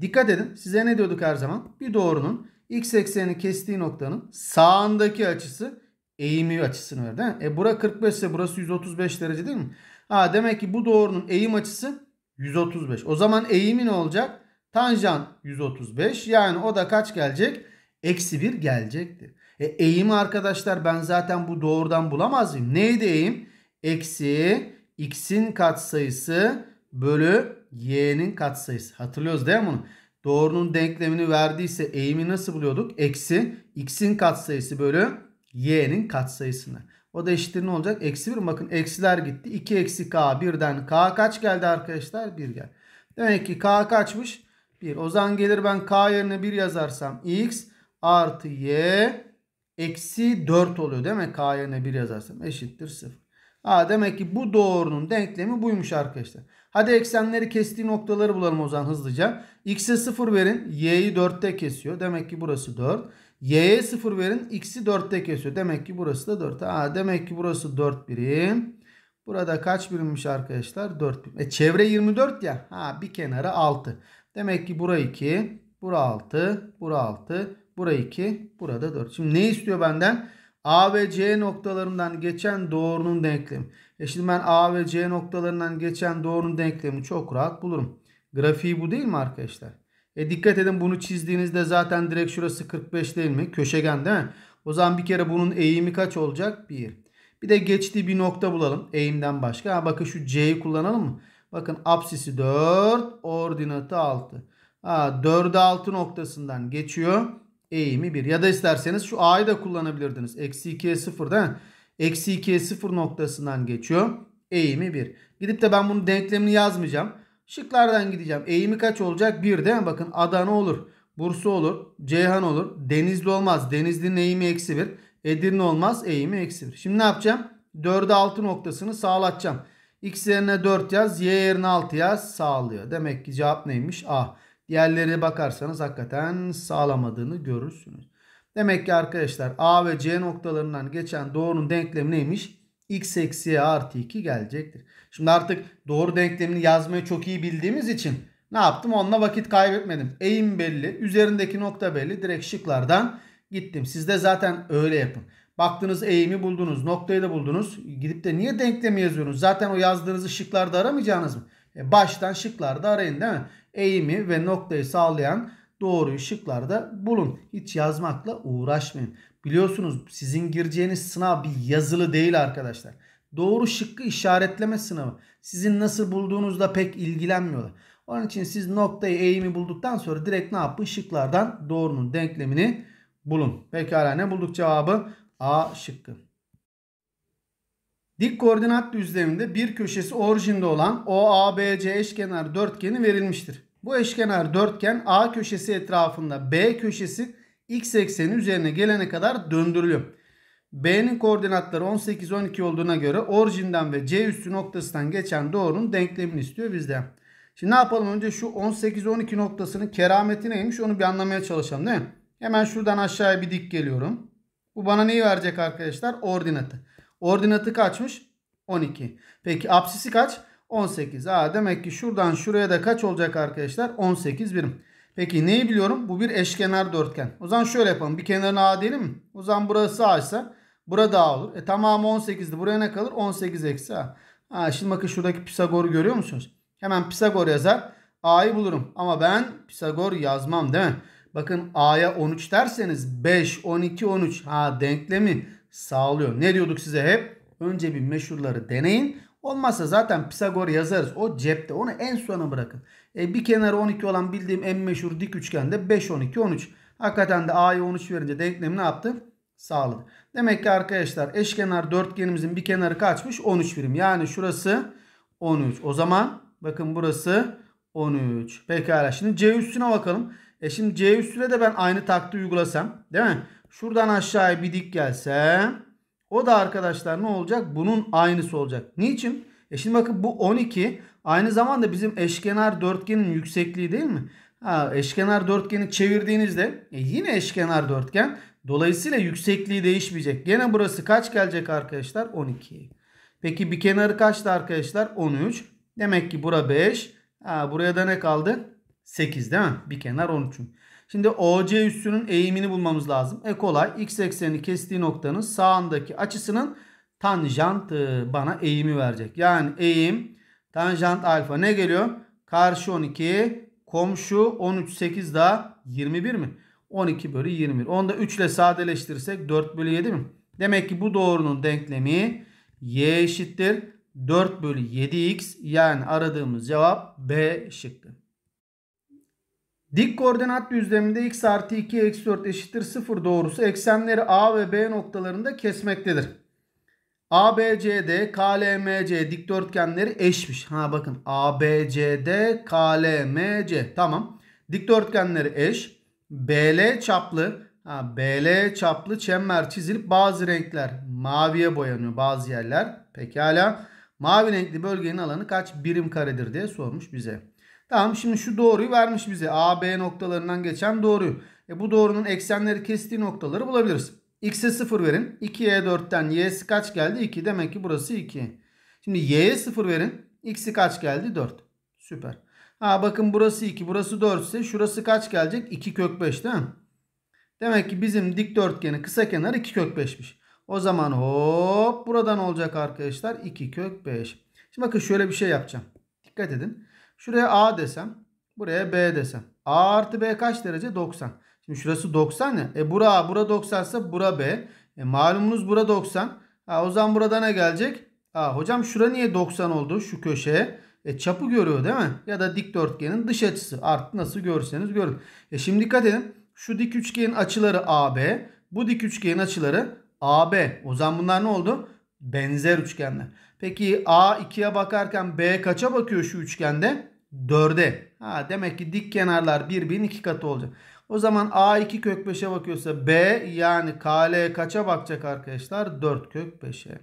Dikkat edin size ne diyorduk her zaman? Bir doğrunun x eksenini kestiği noktanın sağındaki açısı eğimi açısını verdi. E bura 45 ise burası 135 derece değil mi? Ha demek ki bu doğrunun eğim açısı 135. O zaman eğimi ne olacak? Tanjant 135 yani o da kaç gelecek? Eksi 1 gelecektir. E, eğimi arkadaşlar ben zaten bu doğrudan bulamaz mıyım? Neydi eğim? Eksi x'in katsayısı bölü y'nin katsayısı. Hatırlıyoruz değil mi bunu? Doğrunun denklemini verdiyse eğimi nasıl buluyorduk? Eksi x'in katsayısı bölü y'nin katsayısını. O da eşittir ne olacak? Eksi 1 bakın eksiler gitti. 2 eksi k birden k kaç geldi arkadaşlar? 1 gel. Demek ki k kaçmış? 1. O zaman gelir ben k yerine 1 yazarsam x artı y eksi 4 oluyor değil mi? K yerine 1 yazarsam eşittir 0. Aa demek ki bu doğrunun denklemi buymuş arkadaşlar. Hadi eksenleri kestiği noktaları bulalım o zaman hızlıca. X'e 0 verin. Y'yi 4'te kesiyor. Demek ki burası 4. Y'ye 0 verin. X'i 4'te kesiyor. Demek ki burası da 4. Aa, demek ki burası 4 birim. Burada kaç birimmiş arkadaşlar? 4 birim. E, çevre 24 ya. Ha, bir kenara 6. Demek ki bura 2. Bura 6. Bura 6. Bura 2. Burada 4. Şimdi ne istiyor benden? A ve C noktalarından geçen doğrunun denklemi. E şimdi ben A ve C noktalarından geçen doğrunun denklemi çok rahat bulurum. Grafiği bu değil mi arkadaşlar? E dikkat edin bunu çizdiğinizde zaten direkt şurası 45 değil mi? Köşegen değil mi? O zaman bir kere bunun eğimi kaç olacak? 1. Bir de geçtiği bir nokta bulalım. Eğimden başka. Ha, bakın şu C'yi kullanalım mı? Bakın apsisi 4, ordinatı 6. Ha, 4'e 6 noktasından geçiyor. Eğimi 1. Ya da isterseniz şu A'yı da kullanabilirdiniz. Eksi 2'ye 0 değil mi? Eksi 2'ye 0 noktasından geçiyor. Eğimi 1. Gidip de ben bunun denklemini yazmayacağım. Şıklardan gideceğim. Eğimi kaç olacak? 1 değil mi? Bakın Adana olur. Bursa olur. Ceyhan olur. Denizli olmaz. Denizli'nin eğimi eksi 1. Edirne olmaz. Eğimi eksi 1. Şimdi ne yapacağım? 4'e 6 noktasını sağlatacağım. X yerine 4 yaz. Y yerine 6 yaz. Sağlıyor. Demek ki cevap neymiş? A. Diğerlerine bakarsanız hakikaten sağlamadığını görürsünüz. Demek ki arkadaşlar A ve C noktalarından geçen doğrunun denklemi neymiş? X eksi Y artı 2 gelecektir. Şimdi artık doğru denklemini yazmayı çok iyi bildiğimiz için ne yaptım? Onunla vakit kaybetmedim. Eğim belli. Üzerindeki nokta belli. Direkt şıklardan gittim. Siz de zaten öyle yapın. Baktınız eğimi buldunuz. Noktayı da buldunuz. Gidip de niye denklemi yazıyorsunuz? Zaten o yazdığınızı şıklarda aramayacağınız mı? E baştan şıklarda arayın değil mi? Eğimi ve noktayı sağlayan Doğru şıklarda bulun. Hiç yazmakla uğraşmayın. Biliyorsunuz sizin gireceğiniz sınav bir yazılı değil arkadaşlar. Doğru şıkkı işaretleme sınavı. Sizin nasıl bulduğunuzla pek ilgilenmiyorlar. Onun için siz noktayı eğimi bulduktan sonra direkt ne yapın? Şıklardan doğrunun denklemini bulun. Pekala ne bulduk cevabı? A şıkkı. Dik koordinat düzleminde bir köşesi orijinde olan OABC eşkenar dörtgeni verilmiştir. Bu eşkenar dörtgen A köşesi etrafında B köşesi x ekseni üzerine gelene kadar döndürülüyor. B'nin koordinatları 18 12 olduğuna göre orijinden ve C üstü noktasından geçen doğrunun denklemini istiyor bizden. Şimdi ne yapalım? Önce şu 18 12 noktasının kerameti neymiş onu bir anlamaya çalışalım değil mi? Hemen şuradan aşağıya bir dik geliyorum. Bu bana neyi verecek arkadaşlar? Ordinatı. Ordinatı kaçmış? 12. Peki absisi kaç? 18. Aa, demek ki şuradan şuraya da kaç olacak arkadaşlar? 18 birim. Peki neyi biliyorum? Bu bir eşkenar dörtgen. O zaman şöyle yapalım. Bir kenarına A diyelim mi? O zaman burası A ise burada A olur. E tamamı 18'di. Buraya ne kalır? 18 eksi A. Ha, şimdi bakın şuradaki Pisagor'u görüyor musunuz? Hemen Pisagor yazar. A'yı bulurum. Ama ben Pisagor yazmam değil mi? Bakın A'ya 13 derseniz 5, 12, 13 ha denklemi sağlıyor. Ne diyorduk size hep? Önce bir meşhurları deneyin. Olmazsa zaten Pisagor yazarız. O cepte. Onu en sona bırakın. E, bir kenarı 12 olan bildiğim en meşhur dik üçgende 5, 12, 13. Hakikaten de A'ya 13 verince denklemi ne yaptı? Sağladı. Demek ki arkadaşlar eşkenar dörtgenimizin bir kenarı kaçmış? 13 birim. Yani şurası 13. O zaman bakın burası 13. Pekala. Şimdi C üstüne bakalım. E şimdi C üstüne de ben aynı taktiği uygulasam. Değil mi? Şuradan aşağıya bir dik gelsem. O da arkadaşlar ne olacak? Bunun aynısı olacak. Niçin? E şimdi bakın bu 12 aynı zamanda bizim eşkenar dörtgenin yüksekliği değil mi? Ha, eşkenar dörtgeni çevirdiğinizde e yine eşkenar dörtgen. Dolayısıyla yüksekliği değişmeyecek. Gene burası kaç gelecek arkadaşlar? 12. Peki bir kenarı kaçtı arkadaşlar? 13. Demek ki bura 5. Ha, buraya da ne kaldı? 8 değil mi? Bir kenar 13'ün. Şimdi OC üssünün eğimini bulmamız lazım. E kolay. X ekseni kestiği noktanın sağındaki açısının tanjantı bana eğimi verecek. Yani eğim tanjant alfa ne geliyor? Karşı 12 komşu 13 8 daha 21 mi? 12 bölü 21. Onu da 3 ile sadeleştirirsek 4 bölü 7 mi? Demek ki bu doğrunun denklemi y eşittir 4 bölü 7x yani aradığımız cevap B şıkkı. Dik koordinat düzleminde x artı 2 eksi 4 eşittir 0 doğrusu eksenleri A ve B noktalarında kesmektedir. ABCD, KLMC dikdörtgenleri eşmiş. Ha bakın ABCD, KLMC tamam. Dikdörtgenleri eş. BL çaplı, ha, BL çaplı çember çizilip bazı renkler maviye boyanıyor bazı yerler. Pekala. Mavi renkli bölgenin alanı kaç birim karedir diye sormuş bize. Tamam şimdi şu doğruyu vermiş bize. A, B noktalarından geçen doğruyu. E bu doğrunun eksenleri kestiği noktaları bulabiliriz. X'e 0 verin. 2Y 4'ten Y'si kaç geldi? 2. Demek ki burası 2. Şimdi Y'ye 0 verin. X'i kaç geldi? 4. Süper. Ha bakın burası 2. Burası 4 ise şurası kaç gelecek? 2 kök 5 değil mi? Demek ki bizim dikdörtgeni kısa kenar 2 kök 5'miş. O zaman hop buradan olacak arkadaşlar 2 kök 5. Şimdi bakın şöyle bir şey yapacağım. Dikkat edin. Şuraya A desem. Buraya B desem. A artı B kaç derece? 90. Şimdi şurası 90 ya. E bura A, bura 90 ise bura B. E malumunuz bura 90. Ha, o zaman burada ne gelecek? Aa, hocam şura niye 90 oldu şu köşeye? E çapı görüyor değil mi? Ya da dikdörtgenin dış açısı. Artı nasıl görürseniz görün. E şimdi dikkat edin. Şu dik üçgenin açıları AB. Bu dik üçgenin açıları AB. O zaman bunlar ne oldu? Benzer üçgenler. Peki A 2'ye bakarken B kaça bakıyor şu üçgende? 4'e. Ha, demek ki dik kenarlar birbirinin iki katı olacak. O zaman A2 kök 5'e bakıyorsa B yani KL kaça bakacak arkadaşlar? 4 kök 5'e.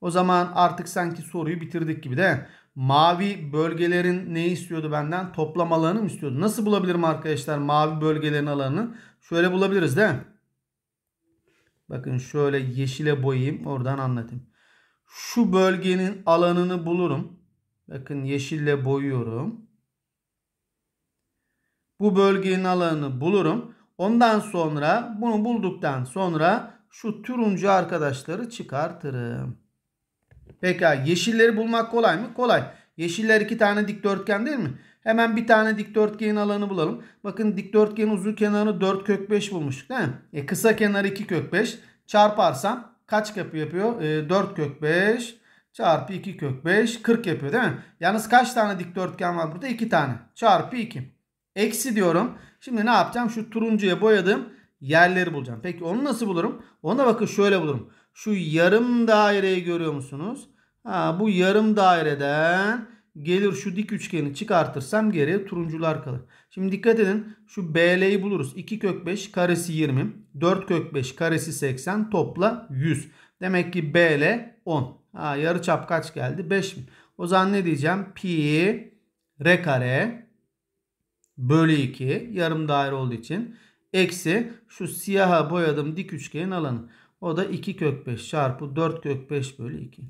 O zaman artık sanki soruyu bitirdik gibi de. Mavi bölgelerin ne istiyordu benden? Toplam alanı mı istiyordu? Nasıl bulabilirim arkadaşlar mavi bölgelerin alanını? Şöyle bulabiliriz değil mi? Bakın şöyle yeşile boyayayım oradan anlatayım. Şu bölgenin alanını bulurum. Bakın yeşille boyuyorum. Bu bölgenin alanını bulurum. Ondan sonra bunu bulduktan sonra şu turuncu arkadaşları çıkartırım. Pekala yeşilleri bulmak kolay mı? Kolay. Yeşiller iki tane dikdörtgen değil mi? Hemen bir tane dikdörtgenin alanı bulalım. Bakın dikdörtgenin uzun kenarını 4 kök 5 bulmuştuk değil mi? E, kısa kenarı 2 kök 5. Çarparsam kaç kapı yapıyor? E, 4 kök 5 Çarpı 2 kök 5 40 yapıyor değil mi? Yalnız kaç tane dikdörtgen var burada? 2 tane. Çarpı 2. Eksi diyorum. Şimdi ne yapacağım? Şu turuncuya boyadığım yerleri bulacağım. Peki onu nasıl bulurum? Ona bakın şöyle bulurum. Şu yarım daireyi görüyor musunuz? Ha, bu yarım daireden gelir şu dik üçgeni çıkartırsam geriye turuncular kalır. Şimdi dikkat edin şu BL'yi buluruz. 2 kök 5 karesi 20. 4 kök 5 karesi 80 topla 100. Demek ki BL 10. Ha, yarı çap kaç geldi? 5 mi? O zaman ne diyeceğim? Pi r kare bölü 2 yarım daire olduğu için eksi şu siyaha boyadım dik üçgenin alanı. O da 2 kök 5 çarpı 4 kök 5 bölü 2.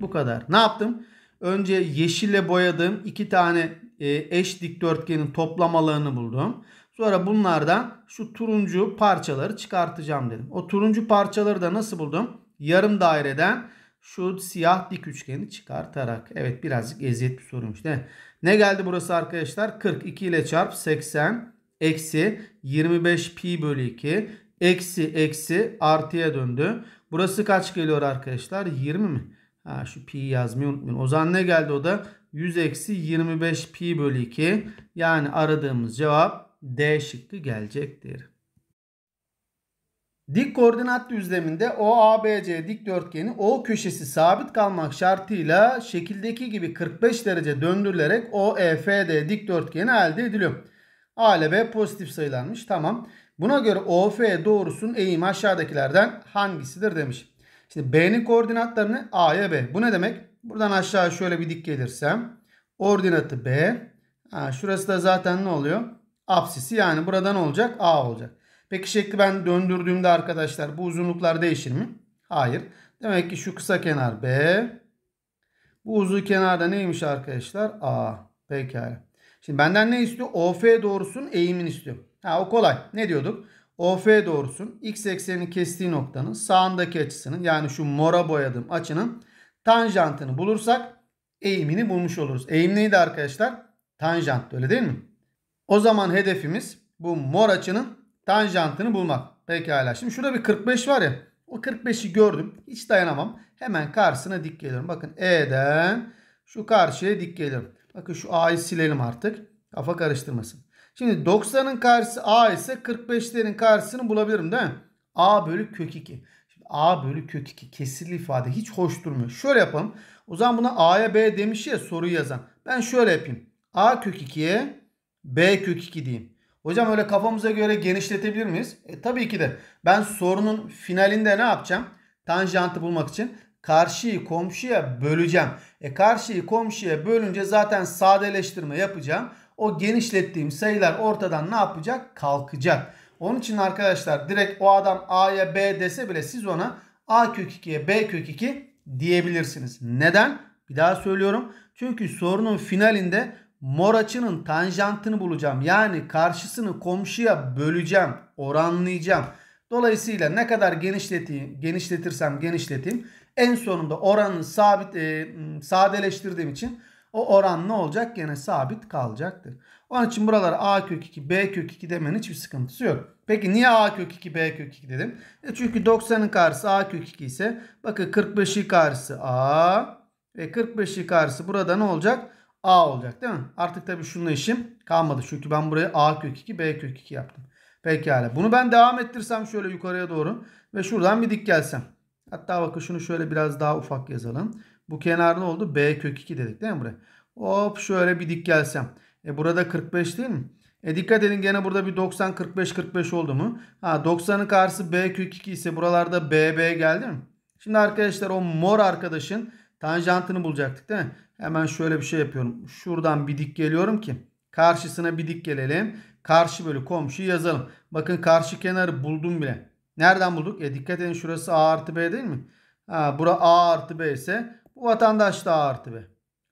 Bu kadar. Ne yaptım? Önce yeşille boyadığım iki tane e, eş dikdörtgenin toplam alanını buldum. Sonra bunlardan şu turuncu parçaları çıkartacağım dedim. O turuncu parçaları da nasıl buldum? Yarım daireden şu siyah dik üçgeni çıkartarak. Evet birazcık eziyet bir soruymuş. Ne, ne geldi burası arkadaşlar? 42 ile çarp 80 eksi 25 pi bölü 2 eksi eksi artıya döndü. Burası kaç geliyor arkadaşlar? 20 mi? Ha, şu pi yazmayı unutmayın. O zaman ne geldi o da? 100 eksi 25 pi bölü 2. Yani aradığımız cevap D şıkkı gelecektir. Dik koordinat düzleminde OABC dikdörtgeni O köşesi sabit kalmak şartıyla şekildeki gibi 45 derece döndürülerek OEFD dikdörtgeni elde ediliyor. A ile B pozitif sayılanmış Tamam. Buna göre OF doğrusunun eğimi aşağıdakilerden hangisidir demiş. Şimdi B'nin koordinatlarını A'ya B. Bu ne demek? Buradan aşağı şöyle bir dik gelirsem. Ordinatı B. Ha, şurası da zaten ne oluyor? Apsisi yani buradan olacak? A olacak. Peki şekli ben döndürdüğümde arkadaşlar bu uzunluklar değişir mi? Hayır. Demek ki şu kısa kenar B. Bu uzun kenarda neymiş arkadaşlar? A. Pekala. Şimdi benden ne istiyor? OF doğrusunun eğimini istiyor. Ha o kolay. Ne diyorduk? OF doğrusunun x eksenini kestiği noktanın sağındaki açısının yani şu mora boyadığım açının tanjantını bulursak eğimini bulmuş oluruz. Eğim neydi arkadaşlar? Tanjant öyle değil mi? O zaman hedefimiz bu mor açının tanjantını bulmak. Pekala. Şimdi şurada bir 45 var ya. O 45'i gördüm. Hiç dayanamam. Hemen karşısına dik geliyorum. Bakın E'den şu karşıya dik geliyorum. Bakın şu A'yı silelim artık. Kafa karıştırmasın. Şimdi 90'ın karşısı A ise 45'lerin karşısını bulabilirim değil mi? A bölü kök 2. Şimdi A bölü kök 2 kesirli ifade hiç hoş durmuyor. Şöyle yapalım. O zaman buna A'ya B demiş ya soruyu yazan. Ben şöyle yapayım. A kök 2'ye B kök 2 diyeyim. Hocam öyle kafamıza göre genişletebilir miyiz? E, tabii ki de. Ben sorunun finalinde ne yapacağım? Tanjantı bulmak için karşıyı komşuya böleceğim. E karşıyı komşuya bölünce zaten sadeleştirme yapacağım. O genişlettiğim sayılar ortadan ne yapacak? Kalkacak. Onun için arkadaşlar direkt o adam A'ya B dese bile siz ona A kök 2'ye B kök 2 diyebilirsiniz. Neden? Bir daha söylüyorum. Çünkü sorunun finalinde mor açının tanjantını bulacağım. Yani karşısını komşuya böleceğim, oranlayacağım. Dolayısıyla ne kadar genişleteyim, genişletirsem genişleteyim en sonunda oranını sabit e, sadeleştirdiğim için o oran ne olacak? Gene sabit kalacaktır. Onun için buralara a kök 2, b kök 2 demenin hiçbir sıkıntısı yok. Peki niye a kök 2, b kök 2 dedim? E çünkü 90'ın karşısı a kök 2 ise bakın 45'i karşısı a ve 45'i karşısı burada ne olacak? A olacak değil mi? Artık tabii şununla işim kalmadı. Çünkü ben buraya A kök 2, B kök 2 yaptım. Pekala. Bunu ben devam ettirsem şöyle yukarıya doğru ve şuradan bir dik gelsem. Hatta bakın şunu şöyle biraz daha ufak yazalım. Bu kenar ne oldu? B kök 2 dedik değil mi buraya? Hop şöyle bir dik gelsem. E burada 45 değil mi? E dikkat edin gene burada bir 90 45 45 oldu mu? Ha 90'ın karşısı B kök 2 ise buralarda BB geldi mi? Şimdi arkadaşlar o mor arkadaşın Tanjantını bulacaktık değil mi? Hemen şöyle bir şey yapıyorum. Şuradan bir dik geliyorum ki. Karşısına bir dik gelelim. Karşı bölü komşu yazalım. Bakın karşı kenarı buldum bile. Nereden bulduk? E dikkat edin şurası A artı B değil mi? Ha, bura A artı B ise bu vatandaş da A artı B.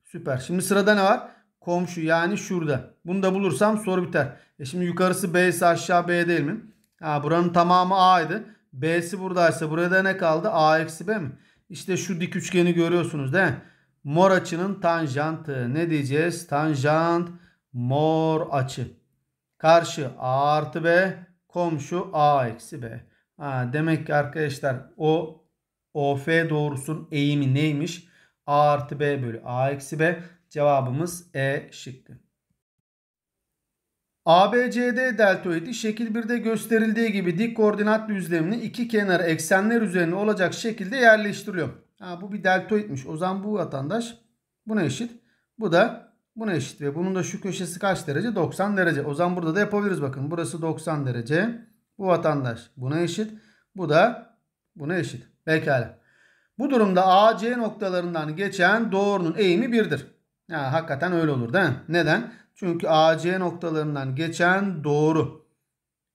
Süper. Şimdi sırada ne var? Komşu yani şurada. Bunu da bulursam soru biter. E şimdi yukarısı B ise aşağı B değil mi? Ha, buranın tamamı A'ydı. B'si buradaysa burada ne kaldı? A eksi B mi? İşte şu dik üçgeni görüyorsunuz değil mi? Mor açının tanjantı. Ne diyeceğiz? Tanjant mor açı. Karşı A artı B. Komşu A eksi B. Ha, demek ki arkadaşlar o OF doğrusunun eğimi neymiş? A artı B bölü A eksi B. Cevabımız E şıkkı. ABCD deltoidi şekil 1'de gösterildiği gibi dik koordinat düzlemini iki kenar eksenler üzerine olacak şekilde yerleştiriliyor. Ha, bu bir deltoidmiş. O zaman bu vatandaş buna eşit. Bu da buna eşit. Ve bunun da şu köşesi kaç derece? 90 derece. O zaman burada da yapabiliriz bakın. Burası 90 derece. Bu vatandaş buna eşit. Bu da buna eşit. Pekala. Bu durumda AC noktalarından geçen doğrunun eğimi 1'dir. Ha, hakikaten öyle olur değil mi? Neden? Çünkü AC noktalarından geçen doğru.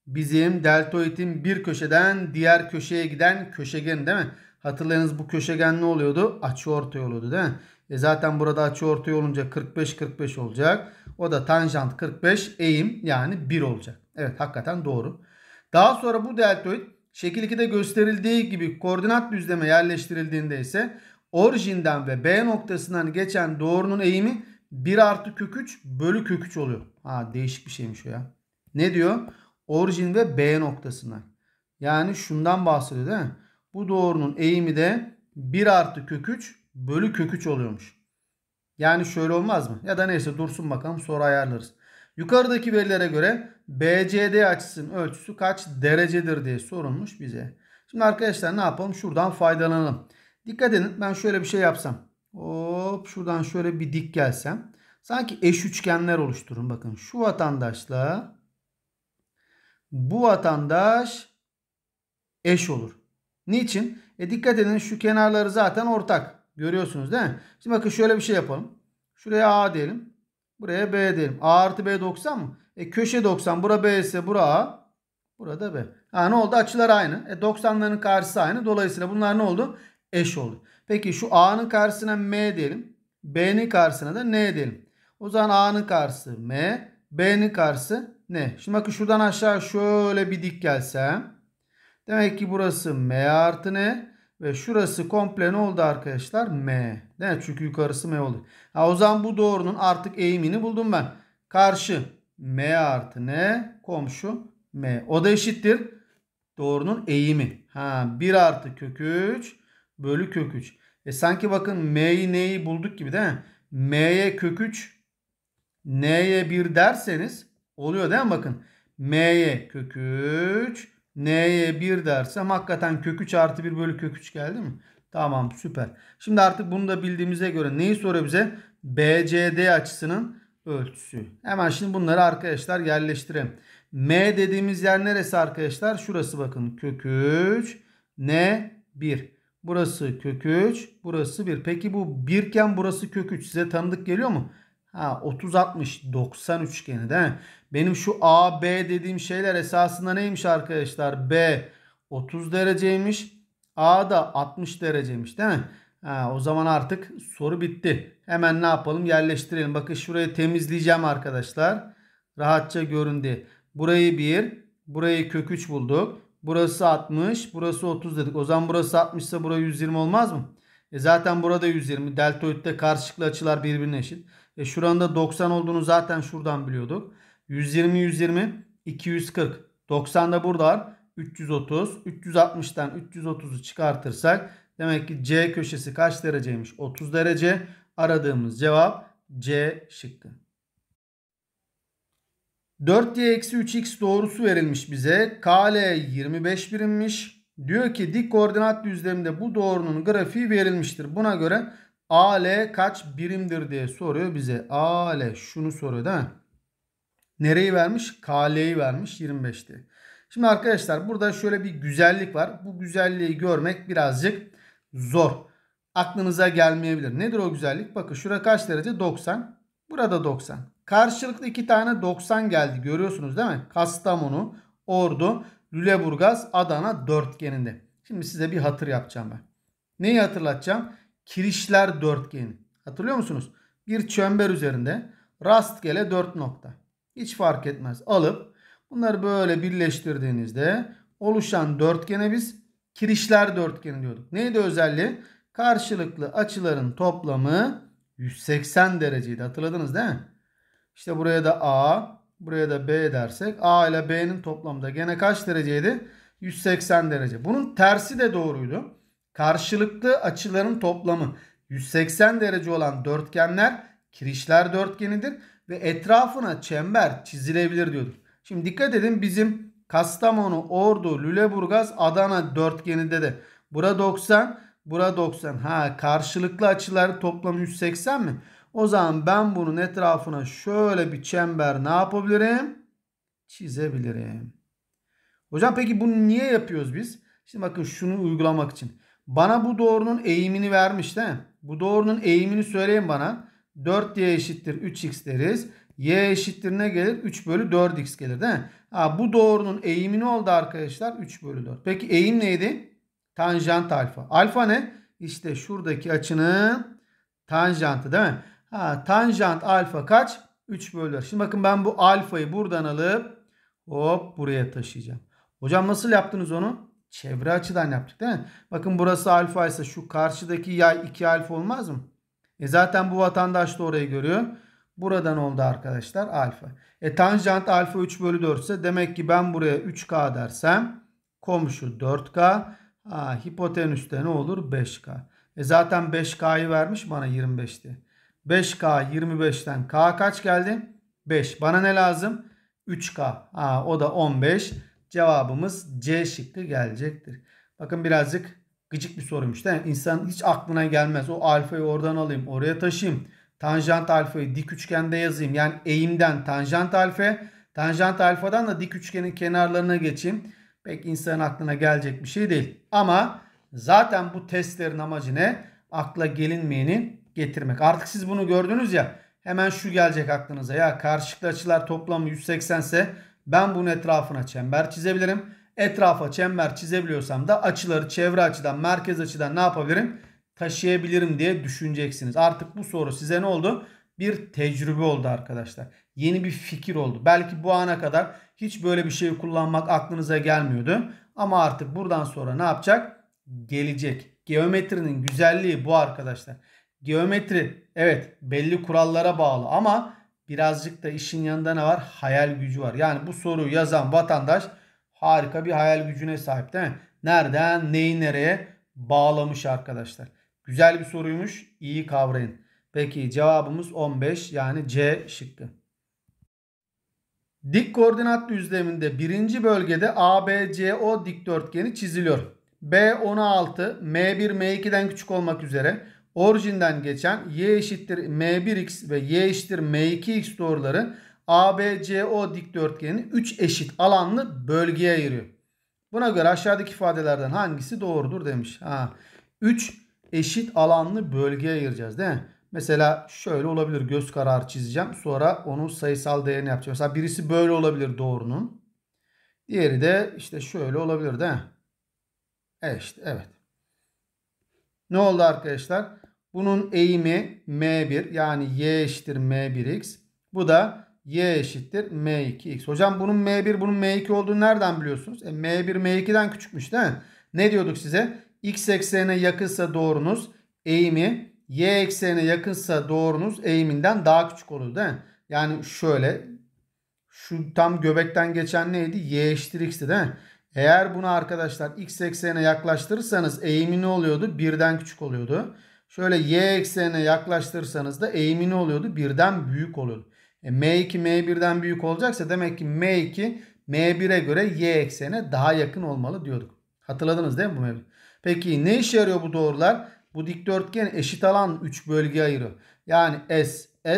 Bizim deltoidin bir köşeden diğer köşeye giden köşegen değil mi? Hatırlayınız bu köşegen ne oluyordu? Açı ortay oluyordu değil mi? E zaten burada açı ortay olunca 45-45 olacak. O da tanjant 45 eğim yani 1 olacak. Evet hakikaten doğru. Daha sonra bu deltoid şekil 2'de gösterildiği gibi koordinat düzleme yerleştirildiğinde ise orijinden ve B noktasından geçen doğrunun eğimi 1 artı kök 3 bölü kök 3 oluyor. Ha değişik bir şeymiş o ya. Ne diyor? Orijin ve B noktasına. Yani şundan bahsediyor değil mi? Bu doğrunun eğimi de 1 artı kök 3 bölü kök 3 oluyormuş. Yani şöyle olmaz mı? Ya da neyse dursun bakalım sonra ayarlarız. Yukarıdaki verilere göre BCD açısının ölçüsü kaç derecedir diye sorulmuş bize. Şimdi arkadaşlar ne yapalım? Şuradan faydalanalım. Dikkat edin ben şöyle bir şey yapsam. Hop şuradan şöyle bir dik gelsem. Sanki eş üçgenler oluşturun. Bakın şu vatandaşla bu vatandaş eş olur. Niçin? E dikkat edin şu kenarları zaten ortak. Görüyorsunuz değil mi? Şimdi bakın şöyle bir şey yapalım. Şuraya A diyelim. Buraya B diyelim. A artı B 90 mı? E köşe 90. Bura B ise bura A. Burada B. Ha ne oldu? Açılar aynı. E 90'ların karşısı aynı. Dolayısıyla bunlar ne oldu? Eş oldu. Peki şu A'nın karşısına M diyelim. B'nin karşısına da N diyelim. O zaman A'nın karşısı M. B'nin karşısı N. Şimdi bakın şuradan aşağı şöyle bir dik gelsem. Demek ki burası M artı N. Ve şurası komple ne oldu arkadaşlar? M. Değil mi? Çünkü yukarısı M oldu. Ha, o zaman bu doğrunun artık eğimini buldum ben. Karşı M artı N. Komşu M. O da eşittir. Doğrunun eğimi. Ha, 1 artı kök 3 bölü kök 3. E sanki bakın m'yi n'yi bulduk gibi değil mi? m'ye kök 3 n'ye 1 derseniz oluyor değil mi bakın. m'ye kök 3 n'ye 1 dersem hakikaten kök 3 artı 1 bölü kök 3 geldi mi? Tamam süper. Şimdi artık bunu da bildiğimize göre neyi soruyor bize? BCD açısının ölçüsü. Hemen şimdi bunları arkadaşlar yerleştirelim. M dediğimiz yer neresi arkadaşlar? Şurası bakın kök 3 N 1. Burası kök 3. Burası 1. Peki bu 1 iken burası kök 3. Size tanıdık geliyor mu? Ha 30 60 90 üçgeni değil mi? Benim şu A B dediğim şeyler esasında neymiş arkadaşlar? B 30 dereceymiş. A da 60 dereceymiş değil mi? Ha, o zaman artık soru bitti. Hemen ne yapalım? Yerleştirelim. Bakın şurayı temizleyeceğim arkadaşlar. Rahatça göründü. Burayı 1, burayı kök 3 bulduk. Burası 60. Burası 30 dedik. O zaman burası 60 ise burası 120 olmaz mı? E zaten burada 120. Deltoid'de karşılıklı açılar birbirine eşit. E şuranın da 90 olduğunu zaten şuradan biliyorduk. 120, 120, 240. 90 da burada var. 330. 360'tan 330'u çıkartırsak demek ki C köşesi kaç dereceymiş? 30 derece. Aradığımız cevap C şıkkı. 4y eksi 3x doğrusu verilmiş bize. KL 25 birimmiş. Diyor ki dik koordinat düzleminde bu doğrunun grafiği verilmiştir. Buna göre AL kaç birimdir diye soruyor bize. AL şunu soruyor değil mi? Nereyi vermiş? KL'yi vermiş 25'ti. Şimdi arkadaşlar burada şöyle bir güzellik var. Bu güzelliği görmek birazcık zor. Aklınıza gelmeyebilir. Nedir o güzellik? Bakın şurada kaç derece? 90. Burada 90. Karşılıklı iki tane 90 geldi. Görüyorsunuz değil mi? Kastamonu, Ordu, Lüleburgaz, Adana dörtgeninde. Şimdi size bir hatır yapacağım ben. Neyi hatırlatacağım? Kirişler dörtgeni. Hatırlıyor musunuz? Bir çember üzerinde rastgele 4 nokta. Hiç fark etmez. Alıp bunları böyle birleştirdiğinizde oluşan dörtgene biz kirişler dörtgeni diyorduk. Neydi özelliği? Karşılıklı açıların toplamı 180 dereceydi. Hatırladınız değil mi? İşte buraya da A, buraya da B dersek A ile B'nin toplamda gene kaç dereceydi? 180 derece. Bunun tersi de doğruydu. Karşılıklı açıların toplamı 180 derece olan dörtgenler kirişler dörtgenidir ve etrafına çember çizilebilir diyorduk. Şimdi dikkat edin bizim Kastamonu, Ordu, Lüleburgaz, Adana dörtgeninde de bura 90, bura 90. Ha karşılıklı açıları toplamı 180 mi? O zaman ben bunun etrafına şöyle bir çember ne yapabilirim? Çizebilirim. Hocam peki bunu niye yapıyoruz biz? Şimdi bakın şunu uygulamak için. Bana bu doğrunun eğimini vermiş değil mi? Bu doğrunun eğimini söyleyin bana. 4y eşittir 3x deriz. y eşittir ne gelir? 3 bölü 4x gelir değil mi? Ha, bu doğrunun eğimi ne oldu arkadaşlar? 3 bölü 4. Peki eğim neydi? Tanjant alfa. Alfa ne? İşte şuradaki açının tanjantı değil mi? Ha, tanjant alfa kaç? 3 bölü. Şimdi bakın ben bu alfayı buradan alıp hop buraya taşıyacağım. Hocam nasıl yaptınız onu? Çevre açıdan yaptık değil mi? Bakın burası alfa ise şu karşıdaki yay 2 alfa olmaz mı? E zaten bu vatandaş da orayı görüyor. Buradan oldu arkadaşlar alfa. E tanjant alfa 3 bölü 4 ise demek ki ben buraya 3K dersem komşu 4K. Ha, hipotenüste ne olur? 5K. E zaten 5K'yı vermiş bana 25'ti. 5K 25'ten K kaç geldi? 5. Bana ne lazım? 3K. Aa o da 15. Cevabımız C şıkkı gelecektir. Bakın birazcık gıcık bir soruymuş. Değil mi? İnsan hiç aklına gelmez. O alfayı oradan alayım. Oraya taşıyayım. Tanjant alfayı dik üçgende yazayım. Yani eğimden tanjant alfa. Tanjant alfadan da dik üçgenin kenarlarına geçeyim. Pek insanın aklına gelecek bir şey değil. Ama zaten bu testlerin amacı ne? Akla gelinmeyenin getirmek. Artık siz bunu gördünüz ya hemen şu gelecek aklınıza. Ya karşılıklı açılar toplamı 180 ise ben bunun etrafına çember çizebilirim. Etrafa çember çizebiliyorsam da açıları çevre açıdan merkez açıdan ne yapabilirim? Taşıyabilirim diye düşüneceksiniz. Artık bu soru size ne oldu? Bir tecrübe oldu arkadaşlar. Yeni bir fikir oldu. Belki bu ana kadar hiç böyle bir şey kullanmak aklınıza gelmiyordu. Ama artık buradan sonra ne yapacak? Gelecek. Geometrinin güzelliği bu arkadaşlar. Geometri evet belli kurallara bağlı ama birazcık da işin yanında ne var? Hayal gücü var. Yani bu soruyu yazan vatandaş harika bir hayal gücüne sahip değil mi? Nereden neyi nereye bağlamış arkadaşlar. Güzel bir soruymuş. İyi kavrayın. Peki cevabımız 15 yani C şıkkı. Dik koordinat düzleminde birinci bölgede ABCO dikdörtgeni çiziliyor. B 16, M1, M2'den küçük olmak üzere orijinden geçen y eşittir m1x ve y eşittir m2x doğruları ABCO dikdörtgenini 3 eşit alanlı bölgeye ayırıyor. Buna göre aşağıdaki ifadelerden hangisi doğrudur demiş. Ha, 3 eşit alanlı bölgeye ayıracağız değil mi? Mesela şöyle olabilir göz kararı çizeceğim. Sonra onun sayısal değerini yapacağım. Mesela birisi böyle olabilir doğrunun. Diğeri de işte şöyle olabilir değil mi? Evet, evet. Ne oldu arkadaşlar? Bunun eğimi m1 yani y eşittir m1x. Bu da y eşittir m2x. Hocam bunun m1 bunun m2 olduğunu nereden biliyorsunuz? E, m1 m2'den küçükmüş değil mi? Ne diyorduk size? x eksenine yakınsa doğrunuz eğimi y eksenine yakınsa doğrunuz eğiminden daha küçük olur değil mi? Yani şöyle şu tam göbekten geçen neydi? y eşittir x'ti değil mi? Eğer bunu arkadaşlar x eksenine yaklaştırırsanız eğimi ne oluyordu? Birden küçük oluyordu. Şöyle y eksenine yaklaştırırsanız da eğimi ne oluyordu? Birden büyük oluyordu. E, M2 M1'den büyük olacaksa demek ki M2 M1'e göre y eksene daha yakın olmalı diyorduk. Hatırladınız değil mi bu mevzu? Peki ne işe yarıyor bu doğrular? Bu dikdörtgen eşit alan 3 bölge ayırıyor. Yani S,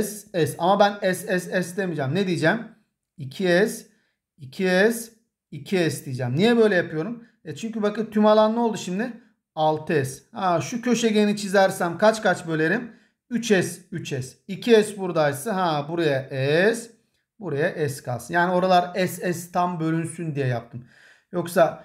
S, S. Ama ben S, S, S demeyeceğim. Ne diyeceğim? 2S, 2S, 2S diyeceğim. Niye böyle yapıyorum? E çünkü bakın tüm alan ne oldu şimdi? 6S. Ha, şu köşegeni çizersem kaç kaç bölerim? 3S 3S. 2S buradaysa ha buraya S. Buraya S kalsın. Yani oralar s, s tam bölünsün diye yaptım. Yoksa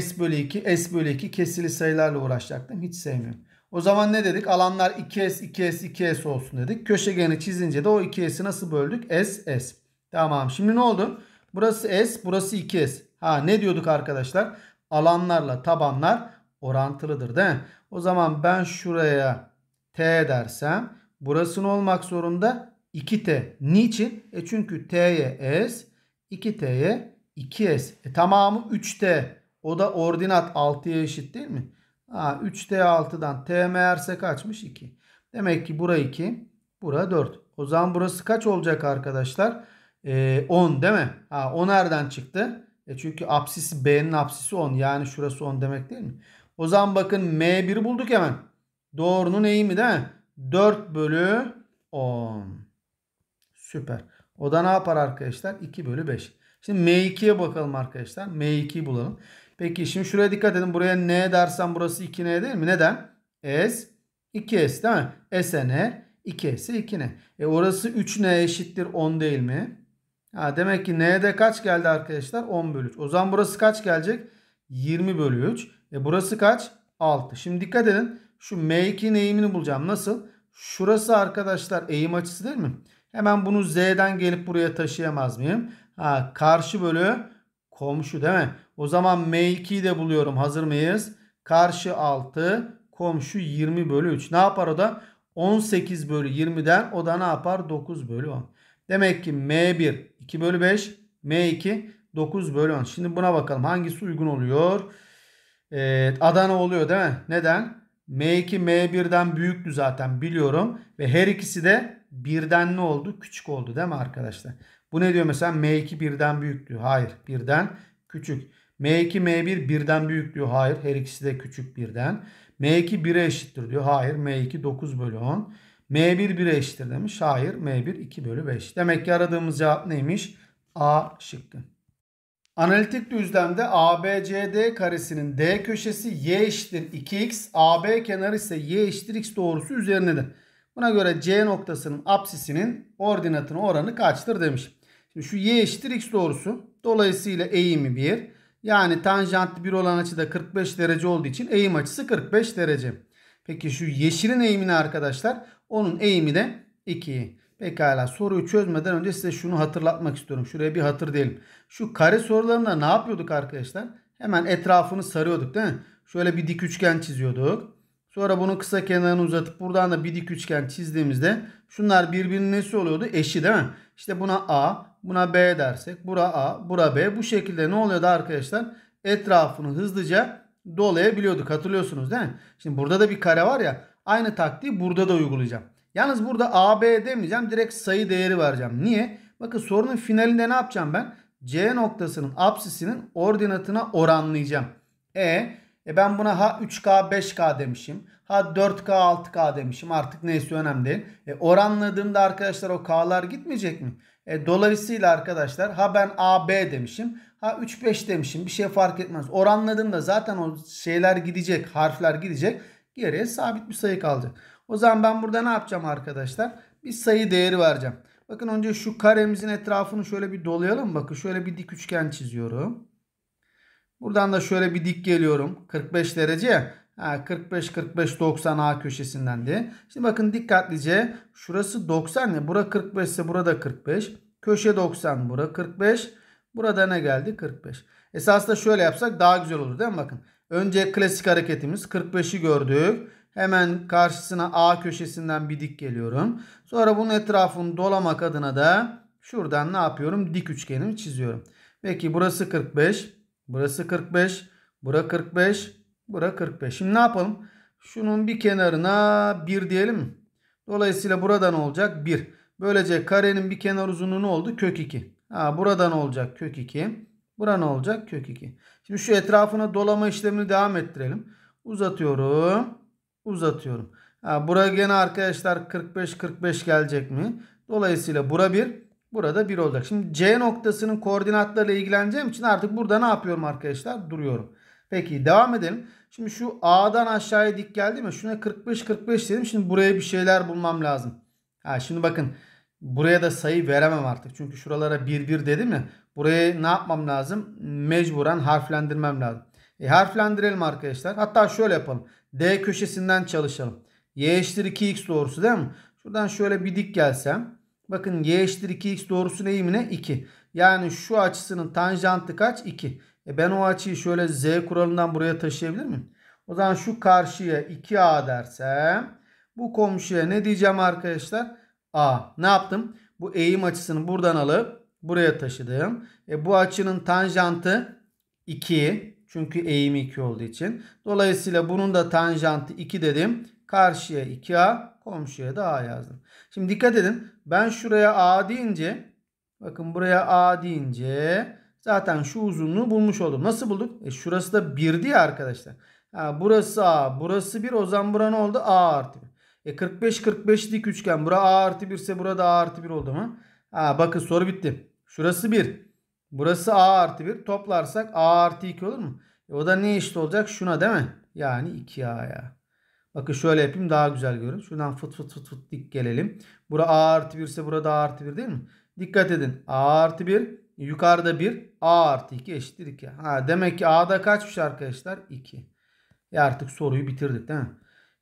S bölü 2 S bölü 2 kesili sayılarla uğraşacaktım. Hiç sevmiyorum. O zaman ne dedik? Alanlar 2S 2S 2S olsun dedik. Köşegeni çizince de o 2S'i nasıl böldük? S, S. Tamam. Şimdi ne oldu? Burası S burası 2S. Ha ne diyorduk arkadaşlar? Alanlarla tabanlar orantılıdır değil mi? O zaman ben şuraya T dersem burası ne olmak zorunda? 2T. Niçin? E çünkü T'ye S, 2T'ye 2S. E tamamı 3T. O da ordinat 6'ya eşit değil mi? Ha, 3T 6'dan T meğerse kaçmış? 2. Demek ki bura 2, bura 4. O zaman burası kaç olacak arkadaşlar? E, 10 değil mi? Ha, 10 nereden çıktı? E çünkü apsisi B'nin apsisi 10. Yani şurası 10 demek değil mi? O zaman bakın M1'i bulduk hemen. Doğrunun eğimi değil mi? 4 bölü 10. Süper. O da ne yapar arkadaşlar? 2 bölü 5. Şimdi M2'ye bakalım arkadaşlar. M2'yi bulalım. Peki şimdi şuraya dikkat edin. Buraya N dersen burası 2N değil mi? Neden? S 2S değil mi? S N 2S 2N. E orası 3N eşittir 10 değil mi? Ha, demek ki N'de kaç geldi arkadaşlar? 10 bölü 3. O zaman burası kaç gelecek? 20 bölü 3. E burası kaç? 6. Şimdi dikkat edin. Şu M2'nin eğimini bulacağım. Nasıl? Şurası arkadaşlar eğim açısı değil mi? Hemen bunu Z'den gelip buraya taşıyamaz mıyım? Ha, karşı bölü komşu değil mi? O zaman M2'yi de buluyorum. Hazır mıyız? Karşı 6 komşu 20 bölü 3. Ne yapar o da? 18 bölü 20'den o da ne yapar? 9 bölü 10. Demek ki M1 2 bölü 5 M2 9 bölü 10. Şimdi buna bakalım hangisi uygun oluyor? e, Adana oluyor değil mi? Neden? M2 M1'den büyüktü zaten biliyorum. Ve her ikisi de birden ne oldu? Küçük oldu değil mi arkadaşlar? Bu ne diyor mesela? M2 birden büyüktü. Hayır birden küçük. M2 M1 birden büyük diyor. Hayır her ikisi de küçük birden. M2 1'e eşittir diyor. Hayır M2 9 bölü 10. M1 1'e eşittir demiş. Hayır M1 2 bölü 5. Demek ki aradığımız cevap neymiş? A şıkkı. Analitik düzlemde ABCD karesinin D köşesi y eşittir 2x, AB kenarı ise y eşittir x doğrusu üzerindedir. Buna göre C noktasının apsisinin ordinatının oranı kaçtır demiş. Şimdi şu y eşittir x doğrusu dolayısıyla eğimi 1. Yani tanjantlı 1 olan açıda 45 derece olduğu için eğim açısı 45 derece. Peki şu yeşilin eğimini arkadaşlar onun eğimi de 2. Pekala soruyu çözmeden önce size şunu hatırlatmak istiyorum. Şuraya bir hatır diyelim. Şu kare sorularında ne yapıyorduk arkadaşlar? Hemen etrafını sarıyorduk değil mi? Şöyle bir dik üçgen çiziyorduk. Sonra bunu kısa kenarını uzatıp buradan da bir dik üçgen çizdiğimizde şunlar birbirinin nesi oluyordu? Eşi değil mi? İşte buna A, buna B dersek, bura A, bura B. Bu şekilde ne oluyordu arkadaşlar? Etrafını hızlıca dolayabiliyorduk. Hatırlıyorsunuz değil mi? Şimdi burada da bir kare var ya. Aynı taktiği burada da uygulayacağım. Yalnız burada AB demeyeceğim. Direkt sayı değeri vereceğim. Niye? Bakın sorunun finalinde ne yapacağım ben? C noktasının apsisinin ordinatına oranlayacağım. E, e ben buna ha 3K 5K demişim. Ha 4K 6K demişim. Artık neyse önemli değil. E, oranladığımda arkadaşlar o K'lar gitmeyecek mi? E, dolayısıyla arkadaşlar ha ben AB demişim. Ha 3 5 demişim. Bir şey fark etmez. Oranladığımda zaten o şeyler gidecek. Harfler gidecek. Geriye sabit bir sayı kalacak. O zaman ben burada ne yapacağım arkadaşlar? Bir sayı değeri vereceğim. Bakın önce şu karemizin etrafını şöyle bir dolayalım. Bakın şöyle bir dik üçgen çiziyorum. Buradan da şöyle bir dik geliyorum. 45 derece. 45 45 90 A köşesinden diye. Şimdi bakın dikkatlice. Şurası 90 ya. Bura 45 ise burada 45. Köşe 90 bura 45. Burada ne geldi? 45. Esasında şöyle yapsak daha güzel olur değil mi? Bakın. Önce klasik hareketimiz 45'i gördük. Hemen karşısına A köşesinden bir dik geliyorum. Sonra bunun etrafını dolamak adına da şuradan ne yapıyorum? Dik üçgenimi çiziyorum. Peki burası 45. Burası 45. Bura 45. Bura 45. Şimdi ne yapalım? Şunun bir kenarına 1 diyelim. Dolayısıyla buradan olacak 1. Böylece karenin bir kenar uzunluğu ne oldu? Kök 2. Ha, buradan olacak kök 2. Bura ne olacak? Kök 2. Şimdi şu etrafına dolama işlemini devam ettirelim. Uzatıyorum uzatıyorum. Ha, bura gene arkadaşlar 45-45 gelecek mi? Dolayısıyla bura 1, burada 1 olacak. Şimdi C noktasının koordinatlarıyla ilgileneceğim için artık burada ne yapıyorum arkadaşlar? Duruyorum. Peki devam edelim. Şimdi şu A'dan aşağıya dik geldi mi? Şuna 45-45 dedim. Şimdi buraya bir şeyler bulmam lazım. Ha, şimdi bakın buraya da sayı veremem artık. Çünkü şuralara 1-1 dedim ya. Buraya ne yapmam lazım? Mecburen harflendirmem lazım. E, harflendirelim arkadaşlar. Hatta şöyle yapalım. D köşesinden çalışalım. Y eşittir 2x doğrusu değil mi? Şuradan şöyle bir dik gelsem. Bakın y eşittir 2x doğrusu neyim ne? 2. Yani şu açısının tanjantı kaç? 2. E ben o açıyı şöyle z kuralından buraya taşıyabilir miyim? O zaman şu karşıya 2a dersem bu komşuya ne diyeceğim arkadaşlar? A. Ne yaptım? Bu eğim açısını buradan alıp buraya taşıdım. E bu açının tanjantı 2. Çünkü eğim 2 olduğu için. Dolayısıyla bunun da tanjantı 2 dedim. Karşıya 2A, komşuya da A yazdım. Şimdi dikkat edin. Ben şuraya A deyince bakın buraya A deyince zaten şu uzunluğu bulmuş oldum. Nasıl bulduk? E şurası da 1 ya arkadaşlar. Ha, burası A, burası 1. O zaman bura ne oldu? A artı 1. E 45 45 dik üçgen. Bura A artı 1 ise burada A artı 1 oldu mu? Ha, bakın soru bitti. Şurası 1. Burası a artı 1. Toplarsak a artı 2 olur mu? E o da ne eşit olacak? Şuna değil mi? Yani 2 ya. Bakın şöyle yapayım daha güzel görün. Şuradan fıt fıt fıt fıt dik gelelim. Bura a artı 1 ise burada a artı 1 değil mi? Dikkat edin. a artı 1. Yukarıda 1. a artı 2 eşittir 2. Ha, demek ki a'da kaçmış arkadaşlar? 2. E artık soruyu bitirdik değil mi?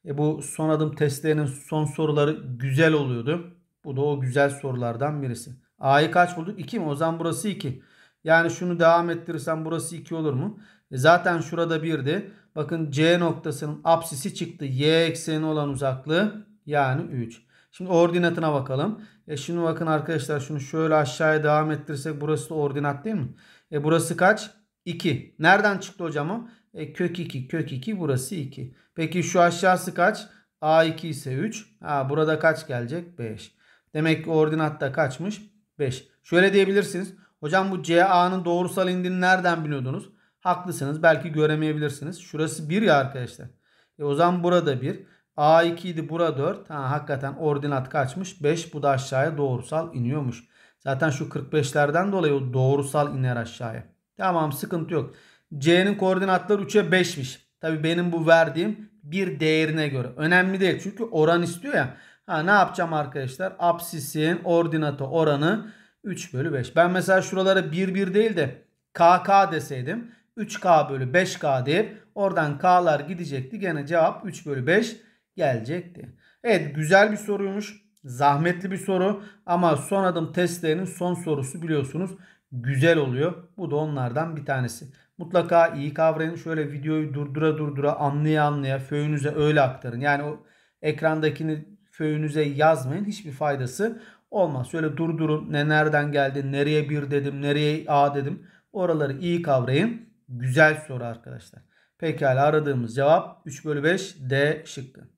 E bu son adım testlerinin son soruları güzel oluyordu. Bu da o güzel sorulardan birisi. A'yı kaç bulduk? 2 mi? O zaman burası 2. Yani şunu devam ettirirsem burası 2 olur mu? E zaten şurada 1'di. Bakın C noktasının apsisi çıktı. Y ekseni olan uzaklığı yani 3. Şimdi ordinatına bakalım. E şimdi bakın arkadaşlar şunu şöyle aşağıya devam ettirirsek burası da ordinat değil mi? E burası kaç? 2. Nereden çıktı hocam o? E kök 2. Kök 2 burası 2. Peki şu aşağısı kaç? A2 ise 3. Ha, burada kaç gelecek? 5. Demek ki ordinat da kaçmış? 5. Şöyle diyebilirsiniz. Hocam bu CA'nın doğrusal indiğini nereden biliyordunuz? Haklısınız. Belki göremeyebilirsiniz. Şurası 1 ya arkadaşlar. E o zaman burada 1. A2 idi bura 4. Ha, hakikaten ordinat kaçmış? 5 bu da aşağıya doğrusal iniyormuş. Zaten şu 45'lerden dolayı o doğrusal iner aşağıya. Tamam sıkıntı yok. C'nin koordinatları 3'e 5'miş. Tabi benim bu verdiğim bir değerine göre. Önemli değil çünkü oran istiyor ya. Ha, ne yapacağım arkadaşlar? Apsisin ordinatı oranı 3 bölü 5. Ben mesela şuralara 1 1 değil de KK deseydim 3K bölü 5K deyip oradan K'lar gidecekti. Gene cevap 3 bölü 5 gelecekti. Evet güzel bir soruymuş. Zahmetli bir soru ama son adım testlerinin son sorusu biliyorsunuz güzel oluyor. Bu da onlardan bir tanesi. Mutlaka iyi kavrayın. Şöyle videoyu durdura durdura anlaya anlaya föyünüze öyle aktarın. Yani o ekrandakini föyünüze yazmayın. Hiçbir faydası Olmaz. Şöyle durdurun. Ne nereden geldi? Nereye bir dedim? Nereye A dedim? Oraları iyi kavrayın. Güzel soru arkadaşlar. Pekala aradığımız cevap 3 bölü 5 D şıkkı.